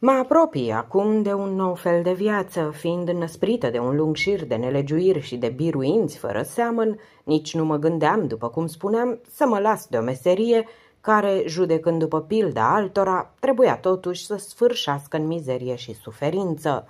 Mă apropii acum de un nou fel de viață, fiind năsprită de un lung șir de nelegiuiri și de biruinți fără seamăn, nici nu mă gândeam, după cum spuneam, să mă las de o meserie care, judecând după pilda altora, trebuia totuși să sfârșească în mizerie și suferință.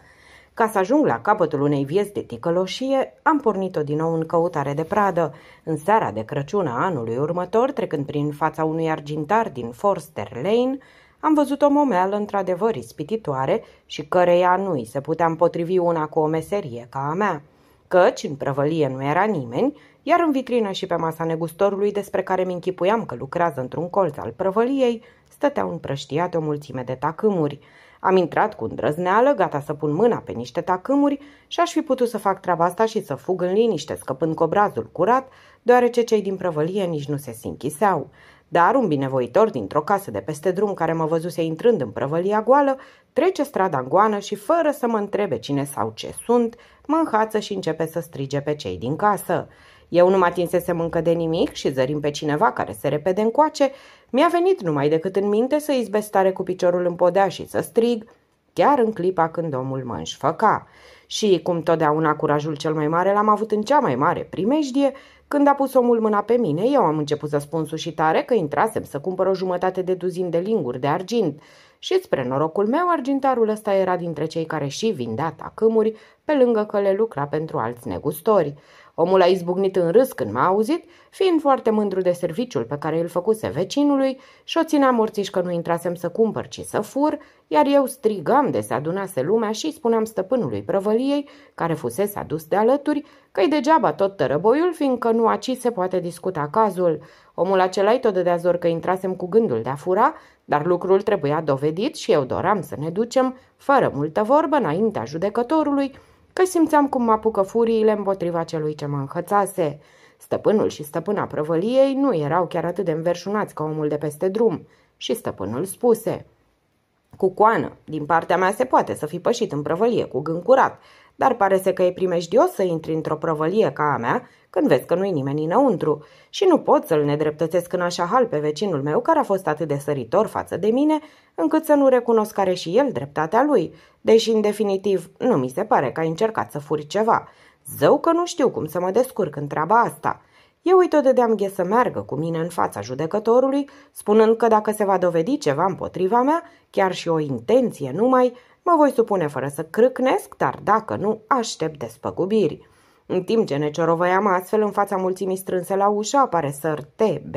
Ca să ajung la capătul unei vieți de ticăloșie, am pornit-o din nou în căutare de pradă, în seara de Crăciun a anului următor, trecând prin fața unui argintar din Forster Lane, am văzut o momeală într-adevăr ispititoare și căreia nu-i se putea împotrivi una cu o meserie ca a mea, căci în prăvălie nu era nimeni, iar în vitrină și pe masa negustorului despre care mi închipuiam că lucrează într-un colț al prăvăliei, stăteau împrăștiate o mulțime de tacâmuri. Am intrat cu îndrăzneală, gata să pun mâna pe niște tacâmuri și aș fi putut să fac treaba asta și să fug în liniște, scăpând cobrazul curat, deoarece cei din prăvălie nici nu se sinchiseau dar un binevoitor dintr-o casă de peste drum care mă văzuse intrând în prăvălia goală, trece strada goană și fără să mă întrebe cine sau ce sunt, mă înhață și începe să strige pe cei din casă. Eu nu mă atinsesem încă de nimic și zărim pe cineva care se repede încoace, mi-a venit numai decât în minte să izbestare cu piciorul în podea și să strig, chiar în clipa când omul mă înșfăca. Și, cum totdeauna curajul cel mai mare l-am avut în cea mai mare primejdie, când a pus omul mâna pe mine, eu am început să spun sușitare că intrasem să cumpăr o jumătate de duzin de linguri de argint. Și spre norocul meu, argintarul ăsta era dintre cei care și vindea tacâmuri, pe lângă că le lucra pentru alți negustori. Omul a izbucnit în râs când m-a auzit, fiind foarte mândru de serviciul pe care îl făcuse vecinului și o ținea morțiș că nu intrasem să cumpăr, ci să fur, iar eu strigam de se adunase lumea și spuneam stăpânului prăvăliei, care fusese adus de alături, că-i degeaba tot tărăboiul, fiindcă nu aci se poate discuta cazul. Omul acela-i tot de zor că intrasem cu gândul de a fura, dar lucrul trebuia dovedit și eu doram să ne ducem, fără multă vorbă, înaintea judecătorului, că simțeam cum mă apucă furiile împotriva celui ce mă înhățase. Stăpânul și stăpâna prăvăliei nu erau chiar atât de înverșunați ca omul de peste drum și stăpânul spuse – cu coană, din partea mea se poate să fi pășit în prăvălie cu gând curat, dar pare să că e primejdios să intri într-o prăvălie ca a mea când vezi că nu-i nimeni înăuntru și nu pot să-l nedreptățesc în așa hal pe vecinul meu care a fost atât de săritor față de mine încât să nu recunosc care și el dreptatea lui, deși în definitiv nu mi se pare că ai încercat să furi ceva. Zău că nu știu cum să mă descurc în treaba asta. Eu îi tot dădeam ghe să meargă cu mine în fața judecătorului, spunând că dacă se va dovedi ceva împotriva mea, chiar și o intenție numai, mă voi supune fără să crâcnesc, dar dacă nu, aștept despăgubiri. În timp ce ne ciorovăiam astfel în fața mulțimii strânse la ușă, apare săr T.B.,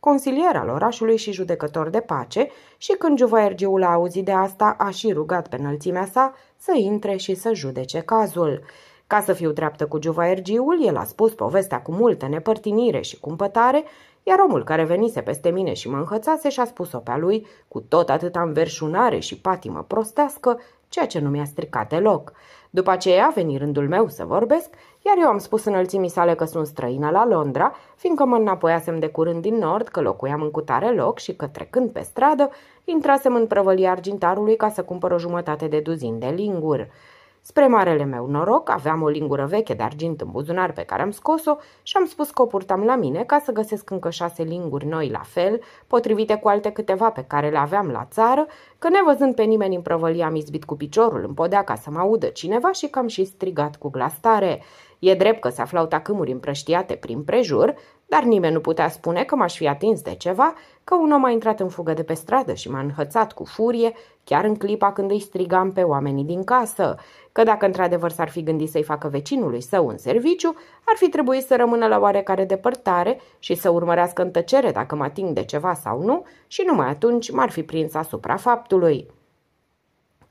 consilier al orașului și judecător de pace, și când Juvaergiul a auzit de asta, a și rugat pe înălțimea sa să intre și să judece cazul. Ca să fiu dreaptă cu Giuvaergiul, el a spus povestea cu multă nepărtinire și cumpătare, iar omul care venise peste mine și mă înhățase și-a spus-o pe-a lui cu tot atâta înverșunare și patimă prostească, ceea ce nu mi-a stricat deloc. După aceea a venit rândul meu să vorbesc, iar eu am spus înălțimii sale că sunt străină la Londra, fiindcă mă înapoiasem de curând din nord, că locuiam în cutare loc și că trecând pe stradă, intrasem în prăvălia argintarului ca să cumpăr o jumătate de duzin de linguri. Spre marele meu noroc, aveam o lingură veche de argint în buzunar pe care am scos-o și am spus că o purtam la mine ca să găsesc încă șase linguri noi la fel, potrivite cu alte câteva pe care le aveam la țară, că nevăzând pe nimeni în prăvălie am izbit cu piciorul în podea ca să mă audă cineva și că am și strigat cu glas tare. E drept că se aflau tacâmuri împrăștiate prin prejur, dar nimeni nu putea spune că m-aș fi atins de ceva, că un om a intrat în fugă de pe stradă și m-a înhățat cu furie, chiar în clipa când îi strigam pe oamenii din casă că dacă într-adevăr s-ar fi gândit să-i facă vecinului său un serviciu, ar fi trebuit să rămână la oarecare depărtare și să urmărească în tăcere dacă mă ating de ceva sau nu și numai atunci m-ar fi prins asupra faptului.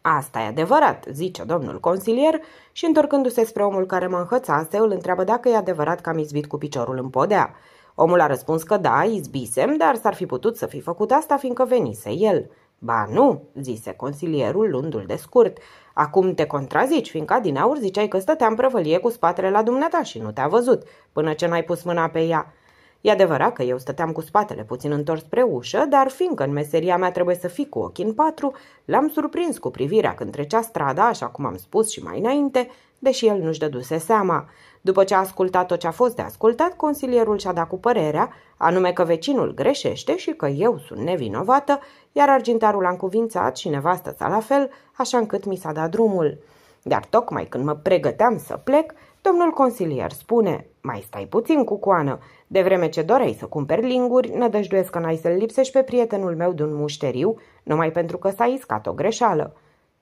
Asta e adevărat, zice domnul consilier și întorcându-se spre omul care mă înhățase, îl întreabă dacă e adevărat că am izbit cu piciorul în podea. Omul a răspuns că da, izbisem, dar s-ar fi putut să fi făcut asta fiindcă venise el. Ba nu, zise consilierul lundul de scurt, Acum te contrazici, fiindcă aur ziceai că stăteam prăvălie cu spatele la dumneata și nu te-a văzut, până ce n-ai pus mâna pe ea. E adevărat că eu stăteam cu spatele puțin întors spre ușă, dar fiindcă în meseria mea trebuie să fii cu ochii în patru, l-am surprins cu privirea când trecea strada, așa cum am spus și mai înainte, deși el nu-și dăduse seama. După ce a ascultat tot ce a fost de ascultat, consilierul și-a dat cu părerea, anume că vecinul greșește și că eu sunt nevinovată, iar argintarul a încuvințat și nevastă sa la fel, așa încât mi s-a dat drumul. Dar tocmai când mă pregăteam să plec, domnul consilier spune, mai stai puțin cu coană, de vreme ce doreai să cumperi linguri, nădăjduiesc că n-ai să-l lipsești pe prietenul meu de un mușteriu, numai pentru că s-a iscat o greșeală.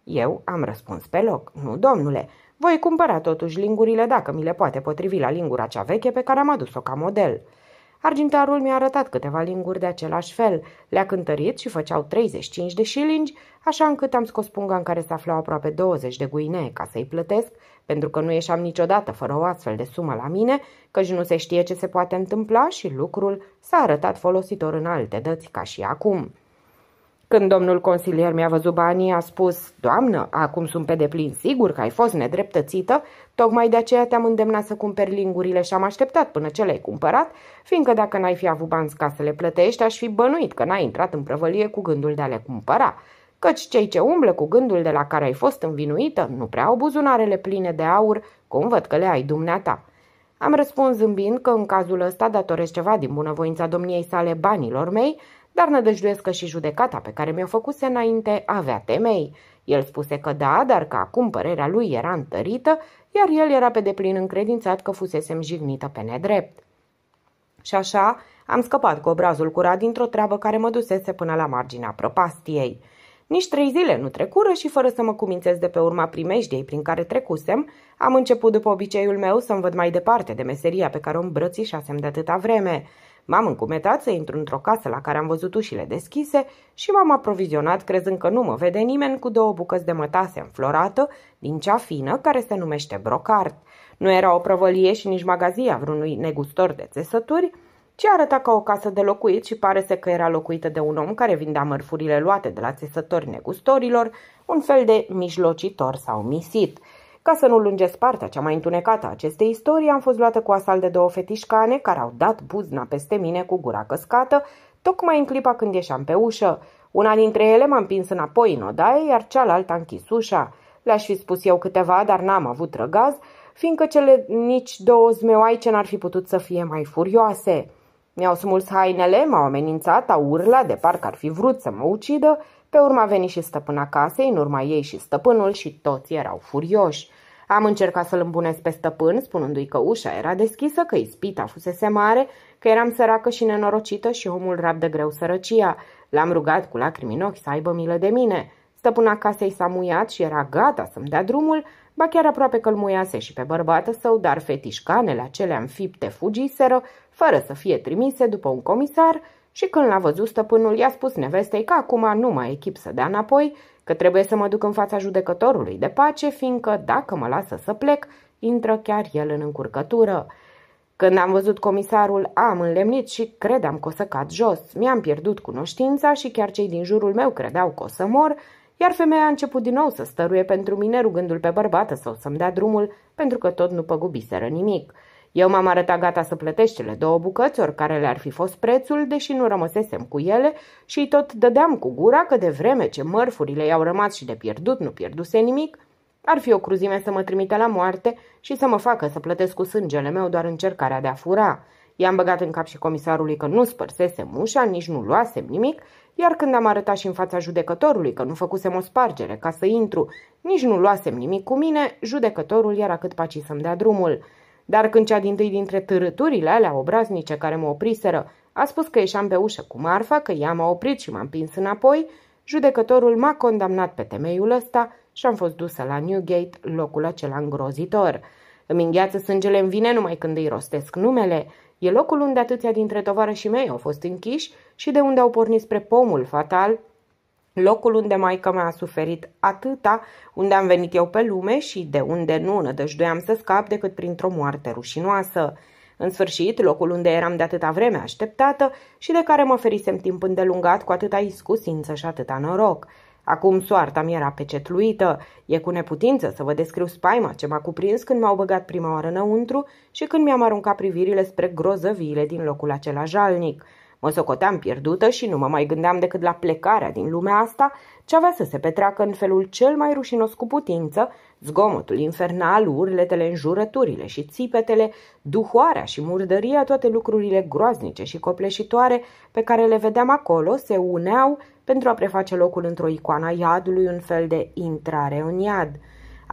Eu am răspuns pe loc, nu domnule, voi cumpăra totuși lingurile dacă mi le poate potrivi la lingura cea veche pe care am adus-o ca model. Argintarul mi-a arătat câteva linguri de același fel. Le-a cântărit și făceau 35 de șilingi, așa încât am scos punga în care se aflau aproape 20 de guinee ca să-i plătesc, pentru că nu ieșeam niciodată fără o astfel de sumă la mine, căci nu se știe ce se poate întâmpla și lucrul s-a arătat folositor în alte dăți ca și acum. Când domnul consilier mi-a văzut banii, a spus, Doamnă, acum sunt pe deplin sigur că ai fost nedreptățită, tocmai de aceea te-am îndemnat să cumperi lingurile și am așteptat până ce le-ai cumpărat, fiindcă dacă n-ai fi avut bani ca să le plătești, aș fi bănuit că n-ai intrat în prăvălie cu gândul de a le cumpăra, căci cei ce umblă cu gândul de la care ai fost învinuită nu prea au buzunarele pline de aur, cum văd că le ai dumneata.'' Am răspuns zâmbind că în cazul ăsta datorez ceva din bunăvoința domniei sale banilor mei, dar nădăjduiesc că și judecata pe care mi-o făcuse înainte avea temei. El spuse că da, dar că acum părerea lui era întărită, iar el era pe deplin încredințat că fusesem jignită pe nedrept. Și așa am scăpat cu obrazul curat dintr-o treabă care mă dusese până la marginea prăpastiei. Nici trei zile nu trecură și fără să mă cumințez de pe urma primejdiei prin care trecusem, am început după obiceiul meu să-mi văd mai departe de meseria pe care o îmbrățișasem de atâta vreme. M-am încumetat să intru într-o casă la care am văzut ușile deschise și m-am aprovizionat crezând că nu mă vede nimeni cu două bucăți de mătase înflorată din cea fină care se numește brocart. Nu era o prăvălie și nici magazia vreunui negustor de țesături, ci arăta ca o casă de locuit și pare să că era locuită de un om care vindea mărfurile luate de la țesători negustorilor, un fel de mijlocitor sau misit – ca să nu lungesc partea cea mai întunecată a acestei istorii, am fost luată cu asal de două fetișcane care au dat buzna peste mine cu gura căscată, tocmai în clipa când ieșeam pe ușă. Una dintre ele m-a împins înapoi în odaie, iar cealaltă a închis ușa. Le-aș fi spus eu câteva, dar n-am avut răgaz, fiindcă cele nici două zmeoaice n-ar fi putut să fie mai furioase. Mi-au smuls hainele, m-au amenințat, au urlat de parcă ar fi vrut să mă ucidă, pe urma a venit și stăpâna casei, în urma ei și stăpânul și toți erau furioși. Am încercat să-l îmbunesc pe stăpân, spunându-i că ușa era deschisă, că ispita fusese mare, că eram săracă și nenorocită și omul de greu sărăcia. L-am rugat cu lacrimi în ochi să aibă milă de mine. Stăpâna casei s-a muiat și era gata să-mi dea drumul, ba chiar aproape că-l muiase și pe bărbată său, dar fetișcanele acelea înfipte fugiseră, fără să fie trimise după un comisar, și când l-a văzut stăpânul, i-a spus nevestei că acum nu mai echip să dea înapoi că trebuie să mă duc în fața judecătorului de pace, fiindcă, dacă mă lasă să plec, intră chiar el în încurcătură. Când am văzut comisarul, am înlemnit și credeam că o să cad jos. Mi-am pierdut cunoștința și chiar cei din jurul meu credeau că o să mor, iar femeia a început din nou să stăruie pentru mine rugându-l pe bărbată sau să-mi dea drumul, pentru că tot nu păgubiseră nimic. Eu m-am arătat gata să plătesc cele două bucăți, oricare le-ar fi fost prețul, deși nu rămăsesem cu ele și tot dădeam cu gura că de vreme ce mărfurile i-au rămas și de pierdut nu pierduse nimic, ar fi o cruzime să mă trimite la moarte și să mă facă să plătesc cu sângele meu doar încercarea de a fura. I-am băgat în cap și comisarului că nu spărsesem ușa, nici nu luasem nimic, iar când am arătat și în fața judecătorului că nu făcusem o spargere ca să intru, nici nu luasem nimic cu mine, judecătorul era cât paci să-mi dea drumul. Dar când cea din tâi dintre târâturile alea obraznice care mă opriseră a spus că ieșeam pe ușă cu Marfa, că ea m-a oprit și m-a împins înapoi, judecătorul m-a condamnat pe temeiul ăsta și am fost dusă la Newgate, locul acela îngrozitor. Îmi îngheață sângele în vine numai când îi rostesc numele. E locul unde atâția dintre tovarășii mei au fost închiși și de unde au pornit spre pomul fatal locul unde maica mea a suferit atâta, unde am venit eu pe lume și de unde nu nădăjduiam să scap decât printr-o moarte rușinoasă. În sfârșit, locul unde eram de atâta vreme așteptată și de care mă ferisem timp îndelungat cu atâta iscusință și atâta noroc. Acum soarta mi era pecetluită. E cu neputință să vă descriu spaima ce m-a cuprins când m-au băgat prima oară înăuntru și când mi-am aruncat privirile spre grozăviile din locul acela jalnic. Mă socoteam pierdută și nu mă mai gândeam decât la plecarea din lumea asta, ce avea să se petreacă în felul cel mai rușinos cu putință, zgomotul infernal, urletele, înjurăturile și țipetele, duhoarea și murdăria, toate lucrurile groaznice și copleșitoare pe care le vedeam acolo, se uneau pentru a preface locul într-o icoană iadului, un fel de intrare în iad –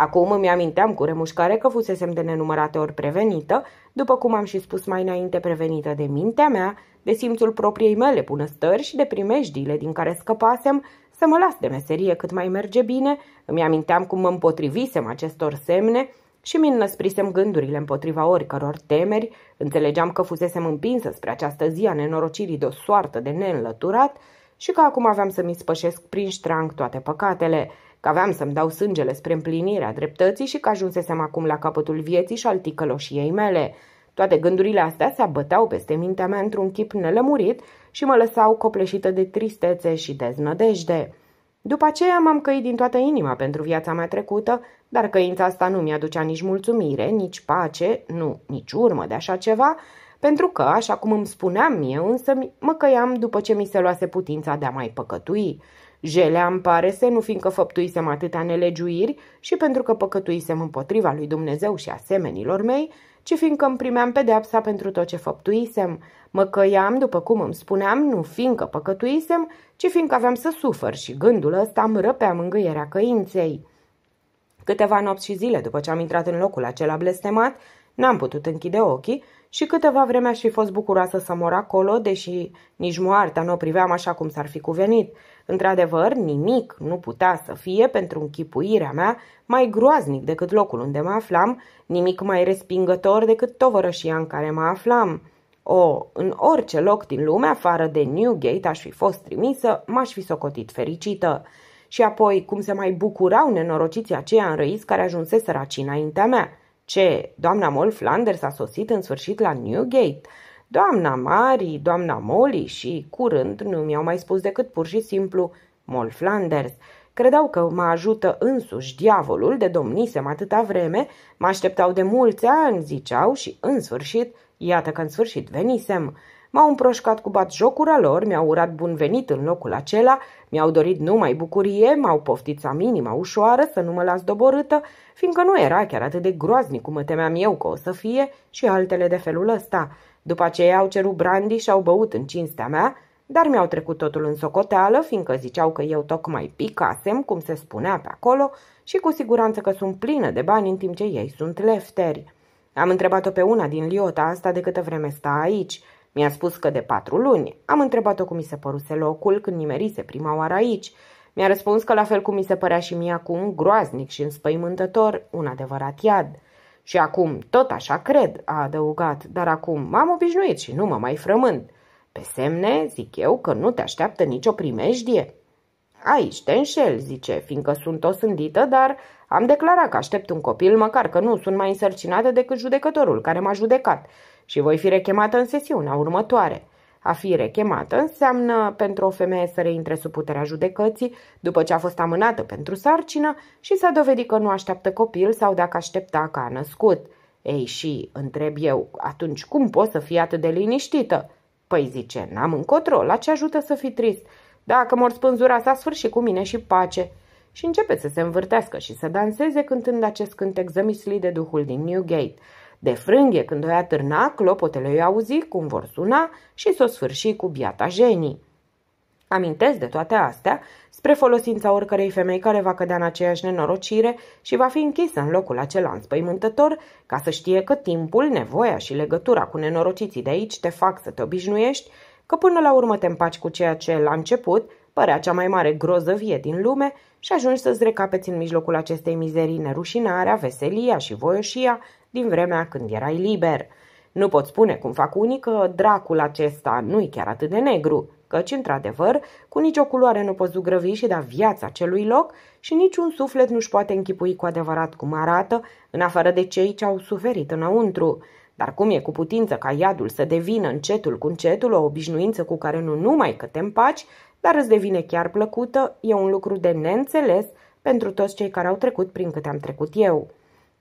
Acum îmi aminteam cu remușcare că fusesem de nenumărate ori prevenită, după cum am și spus mai înainte prevenită de mintea mea, de simțul propriei mele punăstări și de primejdiile din care scăpasem, să mă las de meserie cât mai merge bine, îmi aminteam cum mă împotrivisem acestor semne și mi înnăsprisem gândurile împotriva oricăror temeri, înțelegeam că fusesem împinsă spre această zi a nenorocirii de o soartă de neînlăturat și că acum aveam să mi spășesc prin ștrang toate păcatele că aveam să-mi dau sângele spre împlinirea dreptății și că ajunsesem acum la capătul vieții și al ticăloșiei mele. Toate gândurile astea se abăteau peste mintea mea într-un chip nelămurit și mă lăsau copleșită de tristețe și deznădejde. După aceea m-am căit din toată inima pentru viața mea trecută, dar căința asta nu mi-aducea nici mulțumire, nici pace, nu, nici urmă de așa ceva, pentru că, așa cum îmi spuneam mie, însă mă căiam după ce mi se luase putința de a mai păcătui. Jelea îmi pare să nu fiindcă făptuisem atâtea nelegiuiri și pentru că păcătuisem împotriva lui Dumnezeu și a semenilor mei, ci fiindcă îmi primeam pedeapsa pentru tot ce făptuisem. Mă căiam, după cum îmi spuneam, nu fiindcă păcătuisem, ci fiindcă aveam să sufăr și gândul ăsta îmi răpea mângâierea căinței. Câteva nopți și zile după ce am intrat în locul acela blestemat, n-am putut închide ochii și câteva vreme aș fi fost bucuroasă să mor acolo, deși nici moartea nu o priveam așa cum s-ar fi cuvenit – Într-adevăr, nimic nu putea să fie pentru închipuirea mea mai groaznic decât locul unde mă aflam, nimic mai respingător decât tovărășia în care mă aflam. O, în orice loc din lume, afară de Newgate, aș fi fost trimisă, m-aș fi socotit fericită. Și apoi, cum se mai bucurau nenorociții aceia înrăiți care ajunsese aici înaintea mea. Ce, doamna Moll Flanders a sosit în sfârșit la Newgate?" Doamna Mari, doamna Molly și, curând, nu mi-au mai spus decât pur și simplu Mol Flanders. Credeau că mă ajută însuși diavolul de domnisem atâta vreme, mă așteptau de mulți ani, ziceau, și în sfârșit, iată că în sfârșit venisem. M-au împroșcat cu jocura lor, mi-au urat bun venit în locul acela, mi-au dorit numai bucurie, m-au poftit să am ușoară, să nu mă las doborâtă, fiindcă nu era chiar atât de groaznic cum mă temeam eu că o să fie și altele de felul ăsta. După aceea au cerut brandy și au băut în cinstea mea, dar mi-au trecut totul în socoteală, fiindcă ziceau că eu tocmai picasem, cum se spunea pe acolo, și cu siguranță că sunt plină de bani în timp ce ei sunt lefteri. Am întrebat-o pe una din liota asta de câtă vreme sta aici. Mi-a spus că de patru luni. Am întrebat-o cum mi se păruse locul când nimerise prima oară aici. Mi-a răspuns că la fel cum mi se părea și mie acum, groaznic și înspăimântător, un adevărat iad. Și acum tot așa cred, a adăugat, dar acum m-am obișnuit și nu mă mai frământ. Pe semne, zic eu, că nu te așteaptă nicio primejdie. Aici te înșel, zice, fiindcă sunt o sândită, dar am declarat că aștept un copil, măcar că nu sunt mai însărcinată decât judecătorul care m-a judecat și voi fi rechemată în sesiunea următoare. A fi rechemată înseamnă pentru o femeie să reintre sub puterea judecății după ce a fost amânată pentru sarcină și s-a dovedit că nu așteaptă copil sau dacă aștepta că a născut. Ei și, întreb eu, atunci cum poți să fii atât de liniștită? Păi zice, n-am încotro, la ce ajută să fii trist? Dacă mor spânzura s-a sfârșit cu mine și pace. Și începe să se învârtească și să danseze cântând acest cântec zămislit de duhul din Newgate – de frânghe, când o ia târna, clopotele i auzi cum vor suna și s-o sfârși cu biata jenii. Amintesc de toate astea, spre folosința oricărei femei care va cădea în aceeași nenorocire și va fi închisă în locul acela înspăimântător, ca să știe că timpul, nevoia și legătura cu nenorociții de aici te fac să te obișnuiești, că până la urmă te împaci cu ceea ce la început părea cea mai mare vie din lume și ajungi să-ți recapeți în mijlocul acestei mizerii nerușinarea, veselia și voioșia din vremea când erai liber. Nu pot spune cum fac unii că dracul acesta nu-i chiar atât de negru, căci, într-adevăr, cu nicio culoare nu poți zugrăvi și da viața acelui loc și niciun suflet nu-și poate închipui cu adevărat cum arată, în afară de cei ce au suferit înăuntru. Dar cum e cu putință ca iadul să devină încetul cu încetul o obișnuință cu care nu numai că te împaci, dar îți devine chiar plăcută, e un lucru de neînțeles pentru toți cei care au trecut prin câte am trecut eu.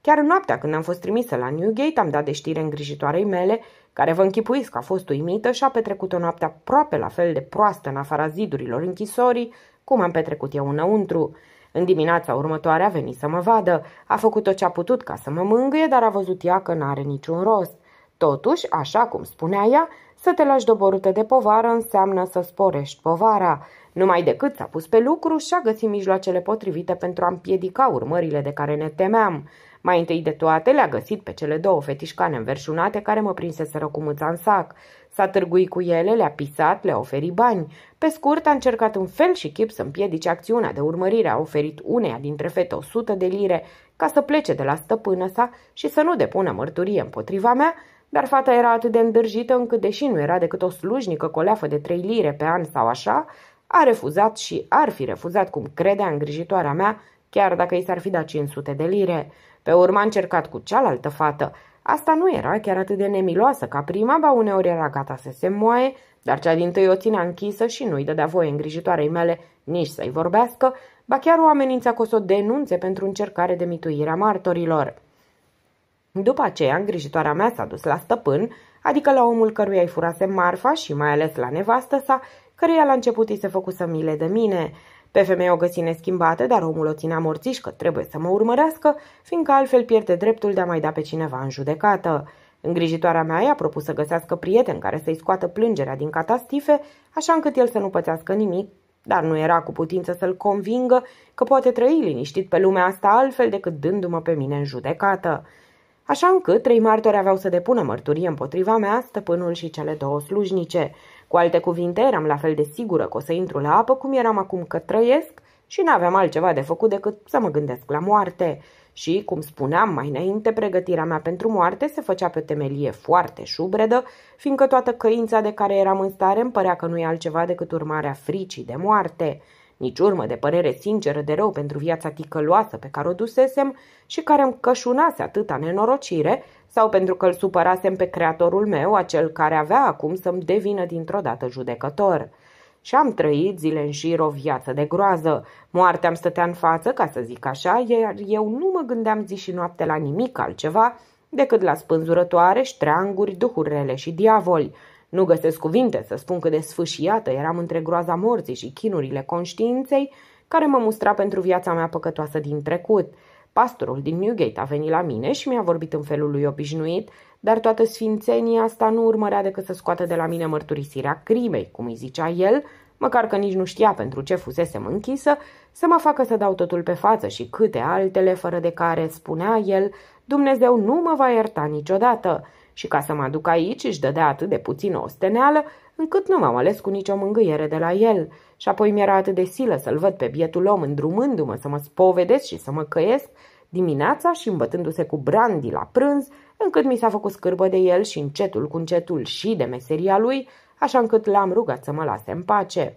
Chiar în noaptea când am fost trimisă la Newgate, am dat de știre îngrijitoarei mele, care vă închipuiți că a fost uimită și a petrecut o noapte aproape la fel de proastă în afara zidurilor închisorii, cum am petrecut eu înăuntru. În dimineața următoare a venit să mă vadă. A făcut tot ce a putut ca să mă mângâie, dar a văzut ea că n-are niciun rost. Totuși, așa cum spunea ea, să te lași doborâtă de povară înseamnă să sporești povara. Numai decât s-a pus pe lucru și a găsit mijloacele potrivite pentru a împiedica urmările de care ne temeam. Mai întâi de toate le-a găsit pe cele două fetișcane înverșunate care mă prinseseră cu mâța în sac. S-a târguit cu ele, le-a pisat, le-a oferit bani. Pe scurt, a încercat un fel și chip să împiedice acțiunea de urmărire. A oferit uneia dintre fete 100 de lire ca să plece de la stăpână sa și să nu depună mărturie împotriva mea, dar fata era atât de îndârjită încât, deși nu era decât o slujnică coleafă de trei lire pe an sau așa, a refuzat și ar fi refuzat cum credea îngrijitoarea mea, chiar dacă i s-ar fi dat 500 de lire. Pe urmă a încercat cu cealaltă fată. Asta nu era chiar atât de nemiloasă ca prima, ba uneori era gata să se moaie, dar cea din tâi o ținea închisă și nu-i dădea voie îngrijitoarei mele nici să-i vorbească, ba chiar o amenința că o să o denunțe pentru încercare de mituirea martorilor. După aceea, îngrijitoarea mea s-a dus la stăpân, adică la omul căruia i furase marfa și mai ales la nevastă sa, căruia la început i se făcusă mile de mine. Pe femeie o găsi neschimbată, dar omul o ținea morțiș că trebuie să mă urmărească, fiindcă altfel pierde dreptul de a mai da pe cineva în judecată. Îngrijitoarea mea i-a propus să găsească prieten care să-i scoată plângerea din catastife, așa încât el să nu pățească nimic, dar nu era cu putință să-l convingă că poate trăi liniștit pe lumea asta altfel decât dându-mă pe mine în judecată. Așa încât trei martori aveau să depună mărturie împotriva mea, stăpânul și cele două slujnice – cu alte cuvinte, eram la fel de sigură că o să intru la apă cum eram acum că trăiesc și n-aveam altceva de făcut decât să mă gândesc la moarte. Și, cum spuneam mai înainte, pregătirea mea pentru moarte se făcea pe o temelie foarte șubredă, fiindcă toată căința de care eram în stare îmi părea că nu e altceva decât urmarea fricii de moarte. Nici urmă de părere sinceră de rău pentru viața ticăloasă pe care o dusesem și care îmi cășunase atâta nenorocire, sau pentru că îl supărasem pe creatorul meu, acel care avea acum să-mi devină dintr-o dată judecător. Și am trăit zile în șir o viață de groază. Moartea îmi stătea în față, ca să zic așa, iar eu nu mă gândeam zi și noapte la nimic altceva decât la spânzurătoare, ștreanguri, duhurile și diavoli. Nu găsesc cuvinte să spun cât de sfâșiată eram între groaza morții și chinurile conștiinței care mă mustra pentru viața mea păcătoasă din trecut – Pastorul din Newgate a venit la mine și mi-a vorbit în felul lui obișnuit, dar toată sfințenia asta nu urmărea decât să scoată de la mine mărturisirea crimei, cum îi zicea el, măcar că nici nu știa pentru ce fusesem închisă, să mă facă să dau totul pe față și câte altele, fără de care, spunea el, Dumnezeu nu mă va ierta niciodată. Și ca să mă aduc aici, își dădea atât de puțină steneală, încât nu m-am ales cu nicio mângâiere de la el. Și apoi mi-era atât de silă să-l văd pe bietul om îndrumându-mă să mă spovedesc și să mă căiesc dimineața și îmbătându-se cu brandy la prânz, încât mi s-a făcut scârbă de el și încetul cu încetul și de meseria lui, așa încât l-am rugat să mă lase în pace.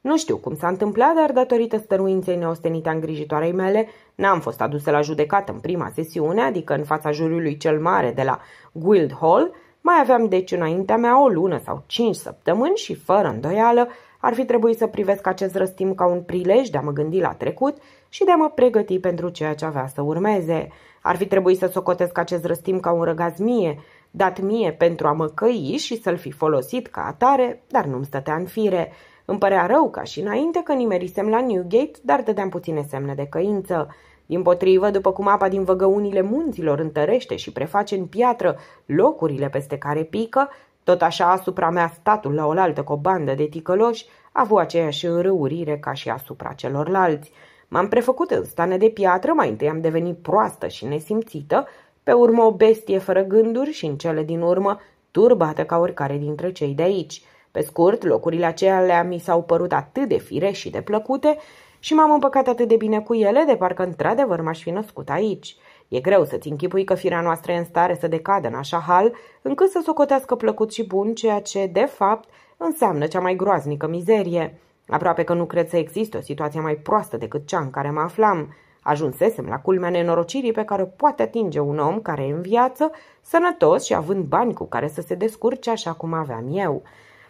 Nu știu cum s-a întâmplat, dar datorită stăruinței neostenite a îngrijitoarei mele, n-am fost adusă la judecată în prima sesiune, adică în fața juriului cel mare de la Guildhall, mai aveam deci înaintea mea o lună sau cinci săptămâni și, fără îndoială, ar fi trebuit să privesc acest răstim ca un prilej de a mă gândi la trecut și de a mă pregăti pentru ceea ce avea să urmeze. Ar fi trebuit să socotesc acest răstim ca un răgaz mie, dat mie pentru a mă căi și să-l fi folosit ca atare, dar nu-mi stătea în fire. Îmi părea rău ca și înainte că nimerisem la Newgate, dar dădeam puține semne de căință. Din potrivă, după cum apa din văgăunile munților întărește și preface în piatră locurile peste care pică, tot așa asupra mea statul la oaltă cu o bandă de ticăloși a avut aceeași înrăurire ca și asupra celorlalți. M-am prefăcut în stane de piatră, mai întâi am devenit proastă și nesimțită, pe urmă o bestie fără gânduri și în cele din urmă turbată ca oricare dintre cei de aici. Pe scurt, locurile acelea mi s-au părut atât de fire și de plăcute și m-am împăcat atât de bine cu ele de parcă într-adevăr m-aș fi născut aici. E greu să-ți închipui că firea noastră e în stare să decadă în așa hal, încât să socotească plăcut și bun ceea ce, de fapt, înseamnă cea mai groaznică mizerie. Aproape că nu cred să existe o situație mai proastă decât cea în care mă aflam. Ajunsesem la culmea nenorocirii pe care o poate atinge un om care e în viață, sănătos și având bani cu care să se descurce așa cum aveam eu.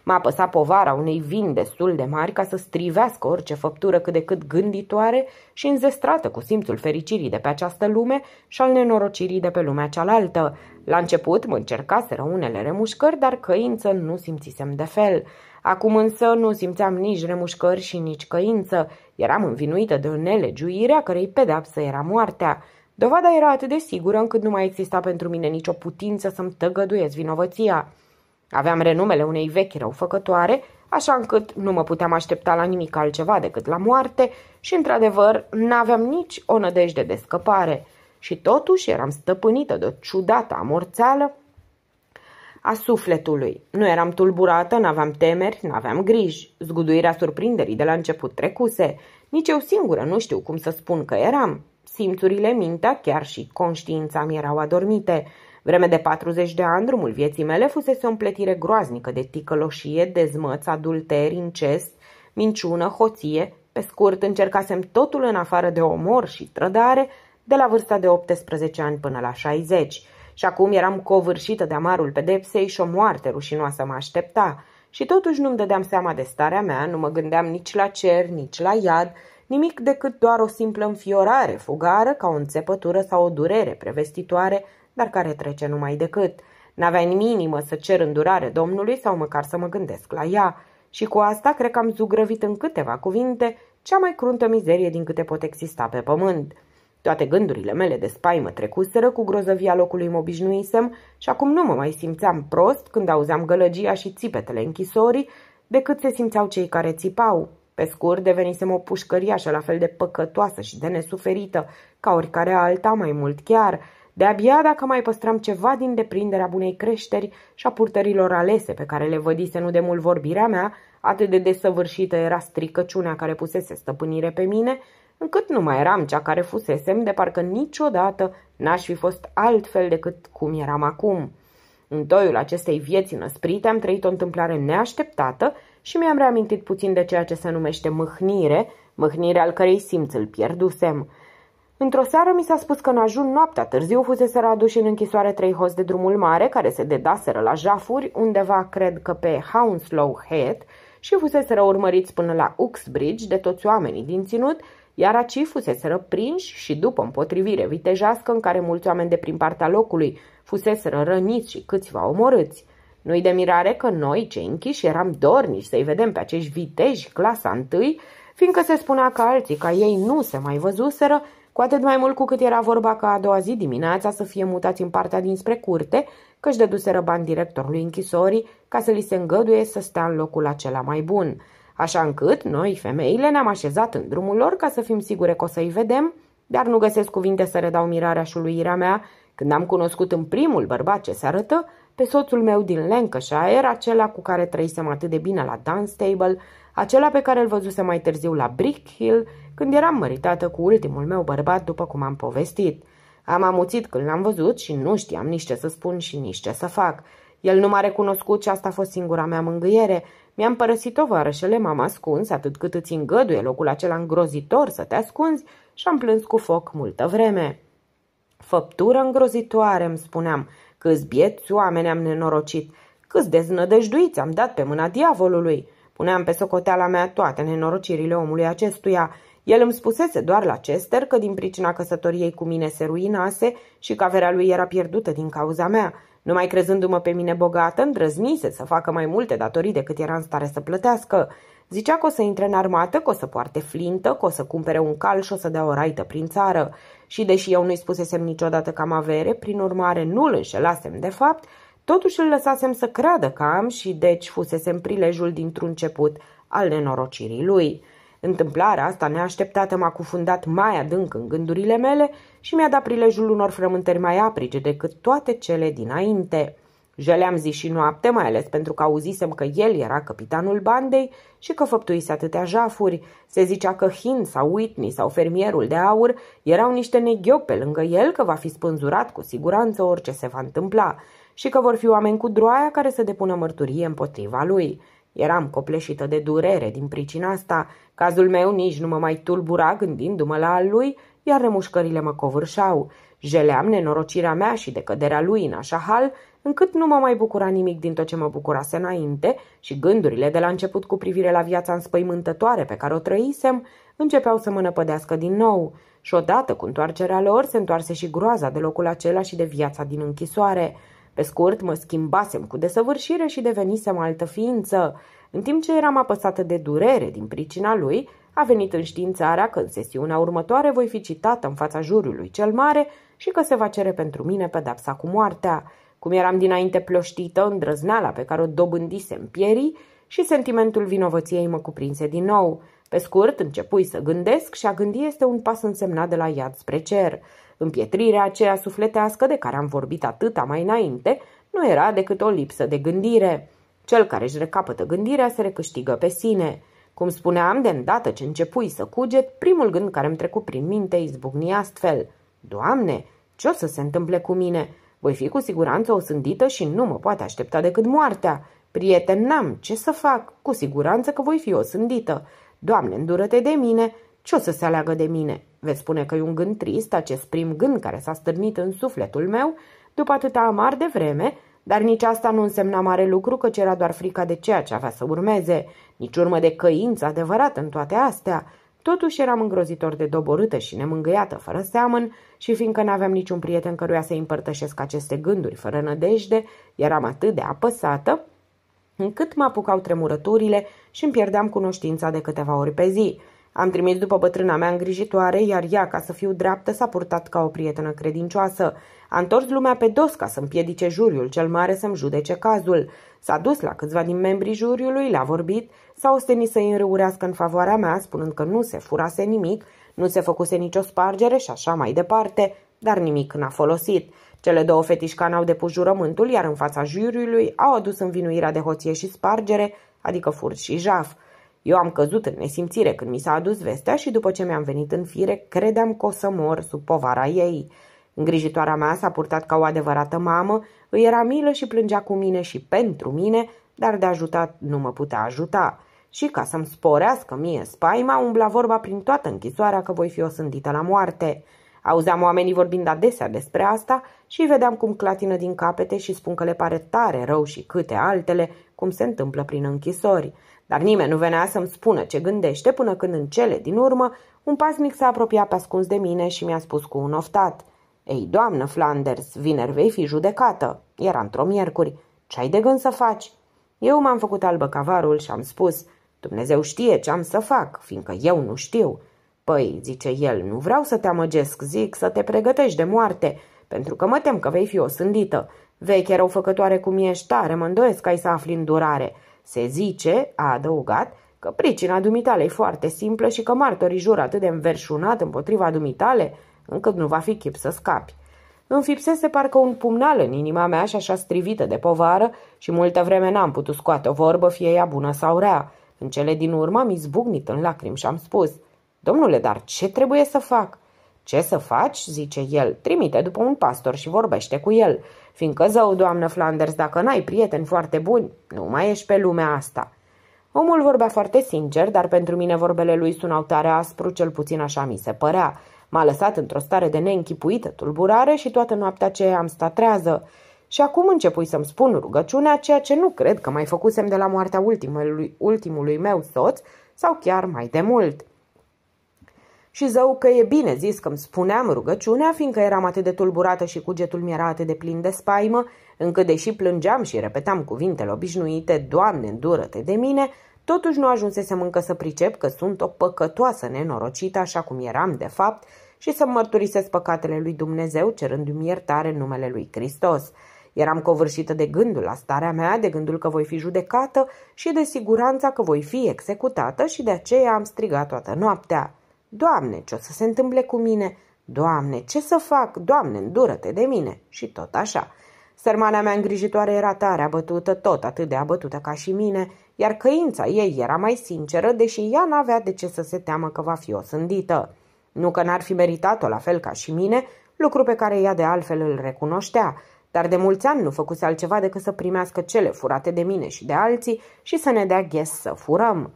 M-a apăsat povara unei vin destul de mari ca să strivească orice făptură cât de cât gânditoare și înzestrată cu simțul fericirii de pe această lume și al nenorocirii de pe lumea cealaltă. La început mă încercaseră unele remușcări, dar căință nu simțisem de fel. Acum însă nu simțeam nici remușcări și nici căință. Eram învinuită de o nelegiuire a cărei pedapsă era moartea. Dovada era atât de sigură încât nu mai exista pentru mine nicio putință să-mi tăgăduiesc vinovăția. Aveam renumele unei vechi răufăcătoare, așa încât nu mă puteam aștepta la nimic altceva decât la moarte și, într-adevăr, n-aveam nici o nădejde de scăpare. Și totuși eram stăpânită de o ciudată amorțeală a sufletului. Nu eram tulburată, n-aveam temeri, n-aveam griji. Zguduirea surprinderii de la început trecuse. Nici eu singură nu știu cum să spun că eram. Simțurile, mintea, chiar și conștiința mi erau adormite. Vreme de 40 de ani, drumul vieții mele fusese o împletire groaznică de ticăloșie, dezmăț, adulteri, incest, minciună, hoție. Pe scurt, încercasem totul în afară de omor și trădare de la vârsta de 18 ani până la 60 și acum eram covârșită de amarul pedepsei și o moarte rușinoasă mă aștepta. Și totuși nu-mi dădeam seama de starea mea, nu mă gândeam nici la cer, nici la iad, nimic decât doar o simplă înfiorare, fugară, ca o înțepătură sau o durere prevestitoare dar care trece numai decât. N-avea în inimă să cer îndurare domnului sau măcar să mă gândesc la ea. Și cu asta cred că am zugrăvit în câteva cuvinte cea mai cruntă mizerie din câte pot exista pe pământ. Toate gândurile mele de spaimă trecuseră cu grozăvia locului mă obișnuisem și acum nu mă mai simțeam prost când auzeam gălăgia și țipetele închisorii decât se simțeau cei care țipau. Pe scurt, devenisem o pușcăriașă la fel de păcătoasă și de nesuferită ca oricare alta, mai mult chiar – de-abia dacă mai păstram ceva din deprinderea bunei creșteri și a purtărilor alese pe care le vădise nu de vorbirea mea, atât de desăvârșită era stricăciunea care pusese stăpânire pe mine, încât nu mai eram cea care fusesem, de parcă niciodată n-aș fi fost altfel decât cum eram acum. În toiul acestei vieți năsprite am trăit o întâmplare neașteptată și mi-am reamintit puțin de ceea ce se numește mâhnire, mâhnire al cărei simț îl pierdusem. Într-o seară mi s-a spus că în ajun noaptea târziu fusese aduși în închisoare trei hoți de drumul mare care se dedaseră la jafuri, undeva cred că pe Hounslow Head, și fuseseră urmăriți până la Uxbridge de toți oamenii din ținut, iar acei fuseseră prinși și după împotrivire vitejească în care mulți oameni de prin partea locului fuseseră răniți și câțiva omorâți. Nu-i de mirare că noi, cei închiși, eram dornici să-i vedem pe acești viteji clasa întâi, fiindcă se spunea că alții ca ei nu se mai văzuseră cu atât mai mult cu cât era vorba ca a doua zi dimineața să fie mutați în partea dinspre curte, că își dăduseră bani directorului închisorii ca să li se îngăduie să stea în locul acela mai bun. Așa încât noi, femeile, ne-am așezat în drumul lor ca să fim sigure că o să-i vedem, dar nu găsesc cuvinte să redau mirarea și uluirea mea când am cunoscut în primul bărbat ce se arătă pe soțul meu din Lancashire, acela cu care trăisem atât de bine la dance table acela pe care îl văzuse mai târziu la Brick Hill, când eram măritată cu ultimul meu bărbat, după cum am povestit. Am amuțit când l-am văzut și nu știam nici ce să spun și nici ce să fac. El nu m-a recunoscut și asta a fost singura mea mângâiere. Mi-am părăsit tovarășele, m-am ascuns atât cât îți îngăduie locul acela îngrozitor să te ascunzi și am plâns cu foc multă vreme. Făptură îngrozitoare, îmi spuneam, câți bieți oameni am nenorocit, câți deznădăjduiți am dat pe mâna diavolului. Puneam pe socoteala mea toate nenorocirile omului acestuia. El îmi spusese doar la Chester că din pricina căsătoriei cu mine se ruinase și că averea lui era pierdută din cauza mea. Numai crezându-mă pe mine bogată, îndrăznise să facă mai multe datorii decât era în stare să plătească. Zicea că o să intre în armată, că o să poarte flintă, că o să cumpere un cal și o să dea o raită prin țară. Și deși eu nu-i spusesem niciodată că am avere, prin urmare nu-l înșelasem de fapt, Totuși îl lăsasem să creadă că am și deci fusese în prilejul dintr-un început al nenorocirii lui. Întâmplarea asta neașteptată m-a cufundat mai adânc în gândurile mele și mi-a dat prilejul unor frământări mai aprige decât toate cele dinainte. Jăleam zi și noapte, mai ales pentru că auzisem că el era capitanul bandei și că făptuise atâtea jafuri. Se zicea că Hind sau Whitney sau fermierul de aur erau niște neghiop pe lângă el că va fi spânzurat cu siguranță orice se va întâmpla și că vor fi oameni cu droaia care să depună mărturie împotriva lui. Eram copleșită de durere din pricina asta, cazul meu nici nu mă mai tulbura gândindu-mă la al lui, iar remușcările mă covârșau. Jeleam nenorocirea mea și decăderea lui în așa hal, încât nu mă mai bucura nimic din tot ce mă bucurase înainte și gândurile de la început cu privire la viața înspăimântătoare pe care o trăisem începeau să mă năpădească din nou și odată cu întoarcerea lor se întoarse și groaza de locul acela și de viața din închisoare. Pe scurt, mă schimbasem cu desăvârșire și devenisem altă ființă. În timp ce eram apăsată de durere din pricina lui, a venit în științarea că în sesiunea următoare voi fi citată în fața juriului cel mare și că se va cere pentru mine pedapsa cu moartea cum eram dinainte ploștită, îndrăzneala pe care o dobândisem pierii și sentimentul vinovăției mă cuprinse din nou. Pe scurt, începui să gândesc și a gândi este un pas însemnat de la iad spre cer. Împietrirea aceea sufletească de care am vorbit atâta mai înainte nu era decât o lipsă de gândire. Cel care își recapătă gândirea se recâștigă pe sine. Cum spuneam, de îndată ce începui să cuget, primul gând care îmi trecu prin minte izbucni astfel. Doamne, ce o să se întâmple cu mine? Voi fi cu siguranță o sândită și nu mă poate aștepta decât moartea. Prieten, n-am ce să fac. Cu siguranță că voi fi sândită. Doamne, îndură-te de mine. Ce o să se aleagă de mine? Veți spune că e un gând trist, acest prim gând care s-a stârnit în sufletul meu, după atâta amar de vreme, dar nici asta nu însemna mare lucru, că era doar frica de ceea ce avea să urmeze, nici urmă de căință adevărat în toate astea. Totuși eram îngrozitor de doborâtă și nemângâiată, fără seamăn, și fiindcă n-aveam niciun prieten căruia să împărtășesc aceste gânduri fără nădejde, eram atât de apăsată, încât mă apucau tremurăturile și îmi pierdeam cunoștința de câteva ori pe zi. Am trimis după bătrâna mea îngrijitoare, iar ea, ca să fiu dreaptă, s-a purtat ca o prietenă credincioasă. A întors lumea pe dos ca să împiedice juriul cel mare să-mi judece cazul. S-a dus la câțiva din membrii juriului, le-a vorbit S-a ostenit să îi înrăurească în favoarea mea, spunând că nu se furase nimic, nu se făcuse nicio spargere și așa mai departe, dar nimic n-a folosit. Cele două fetișcane au depus jurământul, iar în fața juriului au adus învinuirea de hoție și spargere, adică furt și jaf. Eu am căzut în nesimțire când mi s-a adus vestea și după ce mi-am venit în fire, credeam că o să mor sub povara ei. Îngrijitoarea mea s-a purtat ca o adevărată mamă, îi era milă și plângea cu mine și pentru mine, dar de ajutat nu mă putea ajuta. Și ca să-mi sporească mie spaima, umbla vorba prin toată închisoarea că voi fi osândită la moarte. Auzeam oamenii vorbind adesea despre asta și vedeam cum clatină din capete și spun că le pare tare rău și câte altele, cum se întâmplă prin închisori. Dar nimeni nu venea să-mi spună ce gândește până când în cele din urmă un pasnic s-a apropiat pe ascuns de mine și mi-a spus cu un oftat. Ei, doamnă Flanders, vineri vei fi judecată. Era într-o miercuri. Ce ai de gând să faci? Eu m-am făcut albă cavarul și am spus – Dumnezeu știe ce am să fac, fiindcă eu nu știu. Păi, zice el, nu vreau să te amăgesc, zic, să te pregătești de moarte, pentru că mă tem că vei fi osândită. Veche făcătoare cum ești tare, mă îndoiesc ca ai să afli în durare. Se zice, a adăugat, că pricina dumitale e foarte simplă și că martorii jur atât de înverșunat împotriva dumitale, încât nu va fi chip să scapi. Înfipsese parcă un pumnal în inima mea și așa strivită de povară și multă vreme n-am putut scoate o vorbă, fie ea bună sau rea. În cele din urmă am izbucnit în lacrimi și am spus, Domnule, dar ce trebuie să fac?" Ce să faci?" zice el. Trimite după un pastor și vorbește cu el. Fiindcă zău, doamnă Flanders, dacă n-ai prieteni foarte buni, nu mai ești pe lumea asta." Omul vorbea foarte sincer, dar pentru mine vorbele lui sunau tare aspru, cel puțin așa mi se părea. M-a lăsat într-o stare de neînchipuită tulburare și toată noaptea aceea am stat trează. Și acum începui să-mi spun rugăciunea, ceea ce nu cred că mai făcusem de la moartea ultimului, ultimului meu soț sau chiar mai de mult. Și zău că e bine zis că îmi spuneam rugăciunea, fiindcă eram atât de tulburată și cugetul mi era atât de plin de spaimă, încât deși plângeam și repetam cuvintele obișnuite, Doamne, îndură-te de mine, totuși nu ajunsesem încă să pricep că sunt o păcătoasă nenorocită așa cum eram de fapt și să mărturisesc păcatele lui Dumnezeu cerându-mi iertare în numele lui Hristos. Eram covârșită de gândul la starea mea, de gândul că voi fi judecată și de siguranța că voi fi executată și de aceea am strigat toată noaptea. Doamne, ce o să se întâmple cu mine? Doamne, ce să fac? Doamne, îndură-te de mine! Și tot așa. Sărmana mea îngrijitoare era tare abătută, tot atât de abătută ca și mine, iar căința ei era mai sinceră, deși ea n-avea de ce să se teamă că va fi osândită. Nu că n-ar fi meritat-o la fel ca și mine, lucru pe care ea de altfel îl recunoștea, dar de mulți ani nu făcuse altceva decât să primească cele furate de mine și de alții și să ne dea ghes să furăm.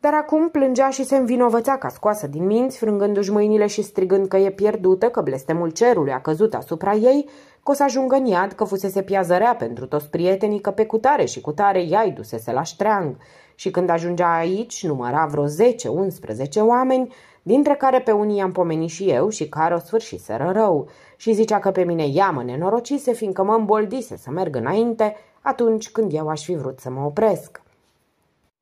Dar acum plângea și se învinovățea ca scoasă din minți, frângându-și mâinile și strigând că e pierdută, că blestemul cerului a căzut asupra ei, că o să ajungă în iad, că fusese piazărea pentru toți prietenii, că pe cutare și cutare ea îi dusese la ștreang. Și când ajungea aici, număra vreo 10-11 oameni, dintre care pe unii i-am pomenit și eu și care o sfârșiseră rău și zicea că pe mine ea mă nenorocise, fiindcă mă îmboldise să merg înainte atunci când eu aș fi vrut să mă opresc.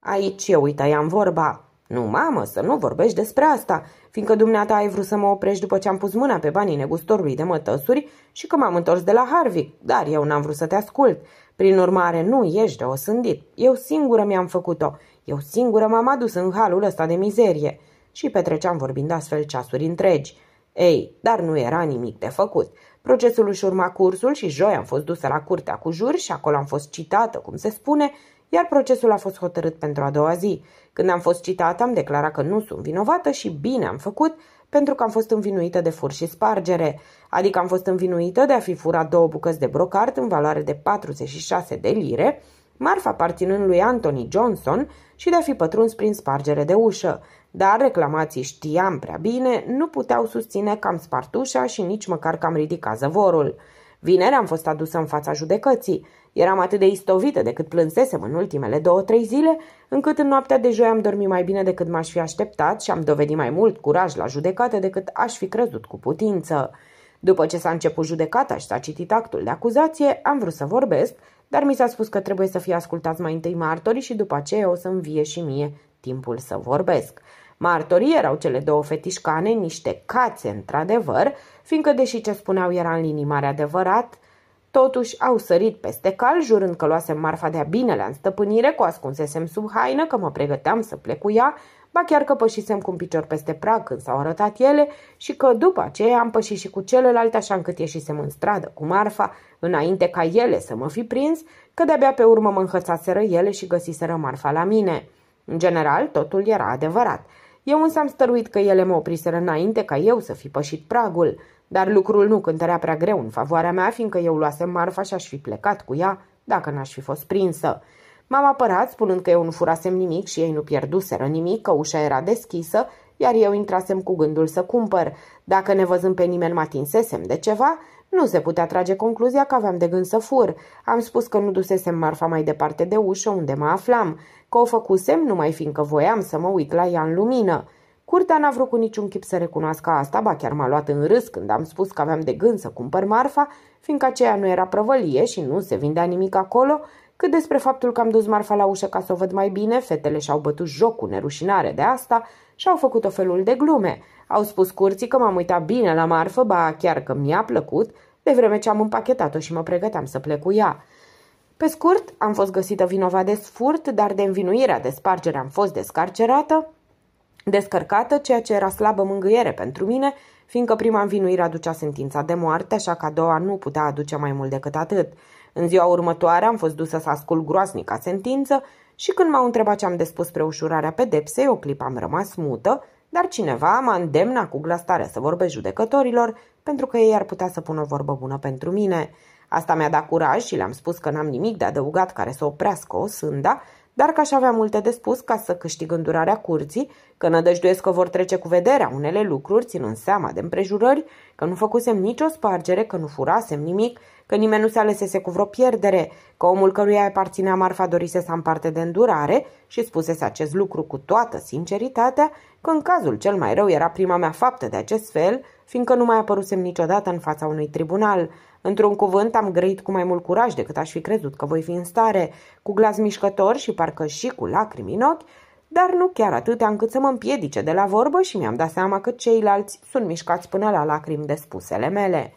Aici eu îi vorba. Nu, mamă, să nu vorbești despre asta, fiindcă dumneata ai vrut să mă oprești după ce am pus mâna pe banii negustorului de mătăsuri și că m-am întors de la Harvey. dar eu n-am vrut să te ascult. Prin urmare, nu ești de osândit. Eu singură mi-am făcut-o. Eu singură m-am adus în halul ăsta de mizerie. Și petreceam vorbind astfel ceasuri întregi. Ei, dar nu era nimic de făcut. Procesul își urma cursul și joi am fost dusă la curtea cu jur și acolo am fost citată, cum se spune, iar procesul a fost hotărât pentru a doua zi. Când am fost citată, am declarat că nu sunt vinovată și bine am făcut, pentru că am fost învinuită de fur și spargere, adică am fost învinuită de a fi furat două bucăți de brocart în valoare de 46 de lire, marfa aparținând lui Anthony Johnson și de a fi pătruns prin spargere de ușă. Dar reclamații știam prea bine, nu puteau susține că am spart ușa și nici măcar că am ridicat zăvorul. Vineri am fost adusă în fața judecății. Eram atât de istovită de cât plânsesem în ultimele două-trei zile, încât în noaptea de joi am dormit mai bine decât m-aș fi așteptat și am dovedit mai mult curaj la judecată decât aș fi crezut cu putință. După ce s-a început judecata și s-a citit actul de acuzație, am vrut să vorbesc, dar mi s-a spus că trebuie să fie ascultați mai întâi martorii și după aceea o să-mi vie și mie timpul să vorbesc. Martorii erau cele două fetișcane, niște cațe într-adevăr, fiindcă deși ce spuneau era în linii mare adevărat, Totuși au sărit peste cal, jurând că luasem marfa de-a bine la stăpânire, cu ascunsesem sub haină, că mă pregăteam să plec cu ea, ba chiar că pășisem cu un picior peste prag când s-au arătat ele și că după aceea am pășit și cu celelalte așa încât ieșisem în stradă cu marfa, înainte ca ele să mă fi prins, că de-abia pe urmă mă înhățaseră ele și găsiseră marfa la mine. În general, totul era adevărat – eu însă am stăruit că ele mă opriseră înainte ca eu să fi pășit pragul, dar lucrul nu cântărea prea greu în favoarea mea, fiindcă eu luasem marfa și aș fi plecat cu ea dacă n-aș fi fost prinsă. M-am apărat spunând că eu nu furasem nimic și ei nu pierduseră nimic, că ușa era deschisă, iar eu intrasem cu gândul să cumpăr. Dacă ne văzând pe nimeni mă atinsesem de ceva, nu se putea trage concluzia că aveam de gând să fur. Am spus că nu dusesem marfa mai departe de ușă unde mă aflam, că o făcusem numai fiindcă voiam să mă uit la ea în lumină. Curtea n-a vrut cu niciun chip să recunoască asta, ba chiar m-a luat în râs când am spus că aveam de gând să cumpăr marfa, fiindcă aceea nu era prăvălie și nu se vindea nimic acolo, cât despre faptul că am dus marfa la ușă ca să o văd mai bine, fetele și-au bătut joc cu nerușinare de asta și au făcut o felul de glume. Au spus curții că m-am uitat bine la marfă, ba chiar că mi-a plăcut, de vreme ce am împachetat-o și mă pregăteam să plec cu ea. Pe scurt, am fost găsită vinovat de sfurt, dar de învinuirea de spargere am fost descarcerată, descărcată, ceea ce era slabă mângâiere pentru mine, fiindcă prima învinuire aducea sentința de moarte, așa că a doua nu putea aduce mai mult decât atât. În ziua următoare am fost dusă să ascult groaznica sentință și când m-au întrebat ce am despus spre ușurarea pedepsei, o clipă am rămas mută, dar cineva mă îndemna cu glastare să vorbesc judecătorilor pentru că ei ar putea să pună o vorbă bună pentru mine. Asta mi-a dat curaj și le-am spus că n-am nimic de adăugat care să oprească o sânda dar că aș avea multe de spus ca să câștig îndurarea curții, că nădăjduiesc că vor trece cu vederea unele lucruri, ținând seama de împrejurări, că nu făcusem nicio spargere, că nu furasem nimic, că nimeni nu se alesese cu vreo pierdere, că omul căruia aparținea marfa dorise să am parte de îndurare și spusese acest lucru cu toată sinceritatea, că în cazul cel mai rău era prima mea faptă de acest fel, fiindcă nu mai apărusem niciodată în fața unui tribunal, Într-un cuvânt, am grăit cu mai mult curaj decât aș fi crezut că voi fi în stare, cu glas mișcător și parcă și cu lacrimi în ochi, dar nu chiar atâtea încât să mă împiedice de la vorbă și mi-am dat seama că ceilalți sunt mișcați până la lacrimi de spusele mele.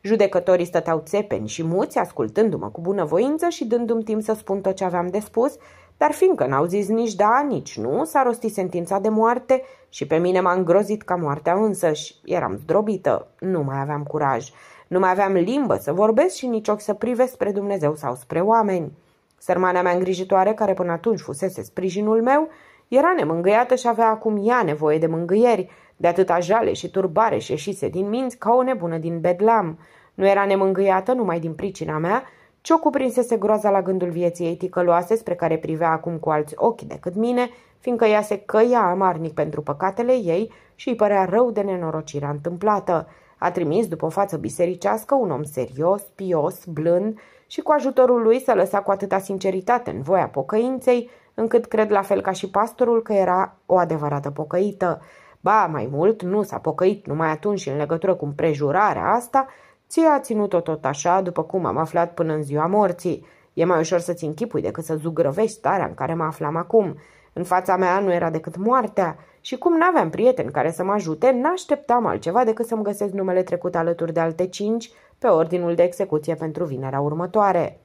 Judecătorii stăteau țepeni și muți, ascultându-mă cu bunăvoință și dându-mi timp să spun tot ce aveam de spus, dar fiindcă n-au zis nici da, nici nu, s-a rostit sentința de moarte și pe mine m-a îngrozit ca moartea însăși. Eram zdrobită, nu mai aveam curaj. Nu mai aveam limbă să vorbesc și nici ochi să privesc spre Dumnezeu sau spre oameni. Sărmana mea îngrijitoare, care până atunci fusese sprijinul meu, era nemângâiată și avea acum ea nevoie de mângâieri, de atâta jale și turbare și ieșise din minți ca o nebună din bedlam. Nu era nemângâiată numai din pricina mea, ci o cuprinsese groaza la gândul vieții ei ticăloase spre care privea acum cu alți ochi decât mine, fiindcă ea se căia amarnic pentru păcatele ei și îi părea rău de nenorocirea întâmplată. A trimis după față bisericească un om serios, pios, blând și cu ajutorul lui s-a lăsat cu atâta sinceritate în voia pocăinței, încât cred la fel ca și pastorul că era o adevărată pocăită. Ba, mai mult, nu s-a pocăit numai atunci și în legătură cu împrejurarea asta, ți a ținut-o tot așa, după cum am aflat până în ziua morții. E mai ușor să-ți închipui decât să zugrăvești starea în care mă aflam acum. În fața mea nu era decât moartea și cum n-aveam prieteni care să mă ajute, n-așteptam altceva decât să-mi găsesc numele trecut alături de alte cinci pe ordinul de execuție pentru vinerea următoare.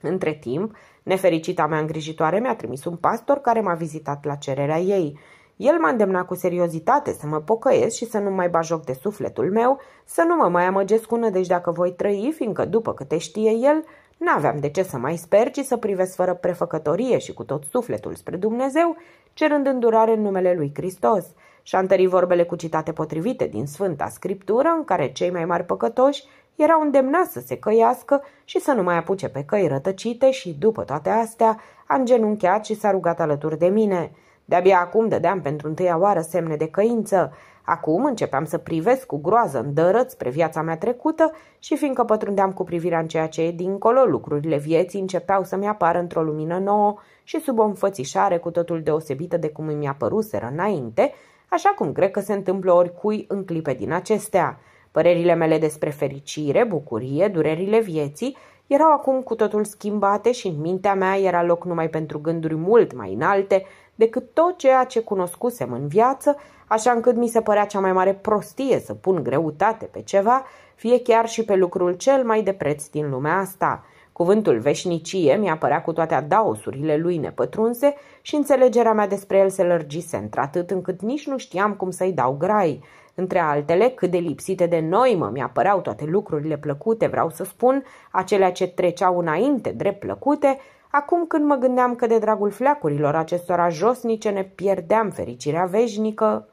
Între timp, nefericita mea îngrijitoare mi-a trimis un pastor care m-a vizitat la cererea ei. El m-a îndemnat cu seriozitate să mă pocăiesc și să nu mai bajoc de sufletul meu, să nu mă mai amăgesc cu deci dacă voi trăi, fiindcă, după câte știe el, N-aveam de ce să mai sper, ci să privesc fără prefăcătorie și cu tot sufletul spre Dumnezeu, cerând îndurare în numele lui Hristos și a întărit vorbele cu citate potrivite din Sfânta Scriptură, în care cei mai mari păcătoși erau îndemnați să se căiască și să nu mai apuce pe căi rătăcite și, după toate astea, a îngenunchiat și s-a rugat alături de mine. De-abia acum dădeam pentru întâia oară semne de căință. Acum începeam să privesc cu groază îndărăt spre viața mea trecută și fiindcă pătrundeam cu privirea în ceea ce e dincolo, lucrurile vieții începeau să-mi apară într-o lumină nouă și sub o înfățișare cu totul deosebită de cum îmi apăruseră înainte, așa cum cred că se întâmplă oricui în clipe din acestea. Părerile mele despre fericire, bucurie, durerile vieții erau acum cu totul schimbate și în mintea mea era loc numai pentru gânduri mult mai înalte decât tot ceea ce cunoscusem în viață, așa încât mi se părea cea mai mare prostie să pun greutate pe ceva, fie chiar și pe lucrul cel mai de preț din lumea asta – Cuvântul veșnicie mi a părea cu toate adaosurile lui nepătrunse și înțelegerea mea despre el se lărgise într-atât încât nici nu știam cum să-i dau grai. Între altele, cât de lipsite de noi mă mi-apăreau toate lucrurile plăcute, vreau să spun, acelea ce treceau înainte drept plăcute, acum când mă gândeam că de dragul fleacurilor acestora josnice ne pierdeam fericirea veșnică,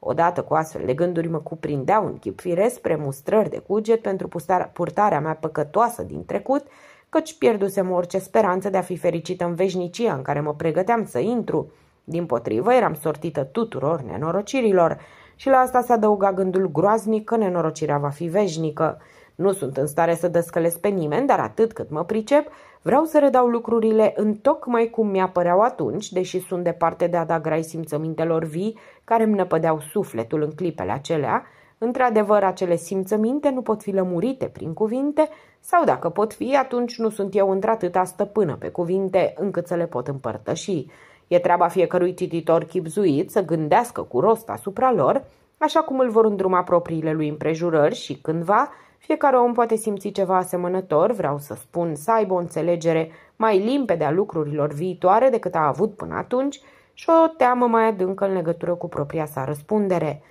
Odată cu astfel de gânduri mă cuprindeau în chip firesc spre mustrări de cuget pentru purtarea mea păcătoasă din trecut căci pierdusem orice speranță de a fi fericită în veșnicia în care mă pregăteam să intru. Din potrivă, eram sortită tuturor nenorocirilor și la asta se adăuga gândul groaznic că nenorocirea va fi veșnică. Nu sunt în stare să descălesc pe nimeni, dar atât cât mă pricep, vreau să redau lucrurile în tocmai cum mi-apăreau atunci, deși sunt departe de a da grai simțămintelor vii care îmi năpădeau sufletul în clipele acelea, Într-adevăr, acele simțăminte nu pot fi lămurite prin cuvinte sau dacă pot fi, atunci nu sunt eu într-atâta stăpână pe cuvinte încât să le pot împărtăși. E treaba fiecărui cititor chipzuit să gândească cu rost asupra lor, așa cum îl vor îndruma propriile lui împrejurări și cândva fiecare om poate simți ceva asemănător, vreau să spun, să aibă o înțelegere mai limpede a lucrurilor viitoare decât a avut până atunci și o teamă mai adâncă în legătură cu propria sa răspundere –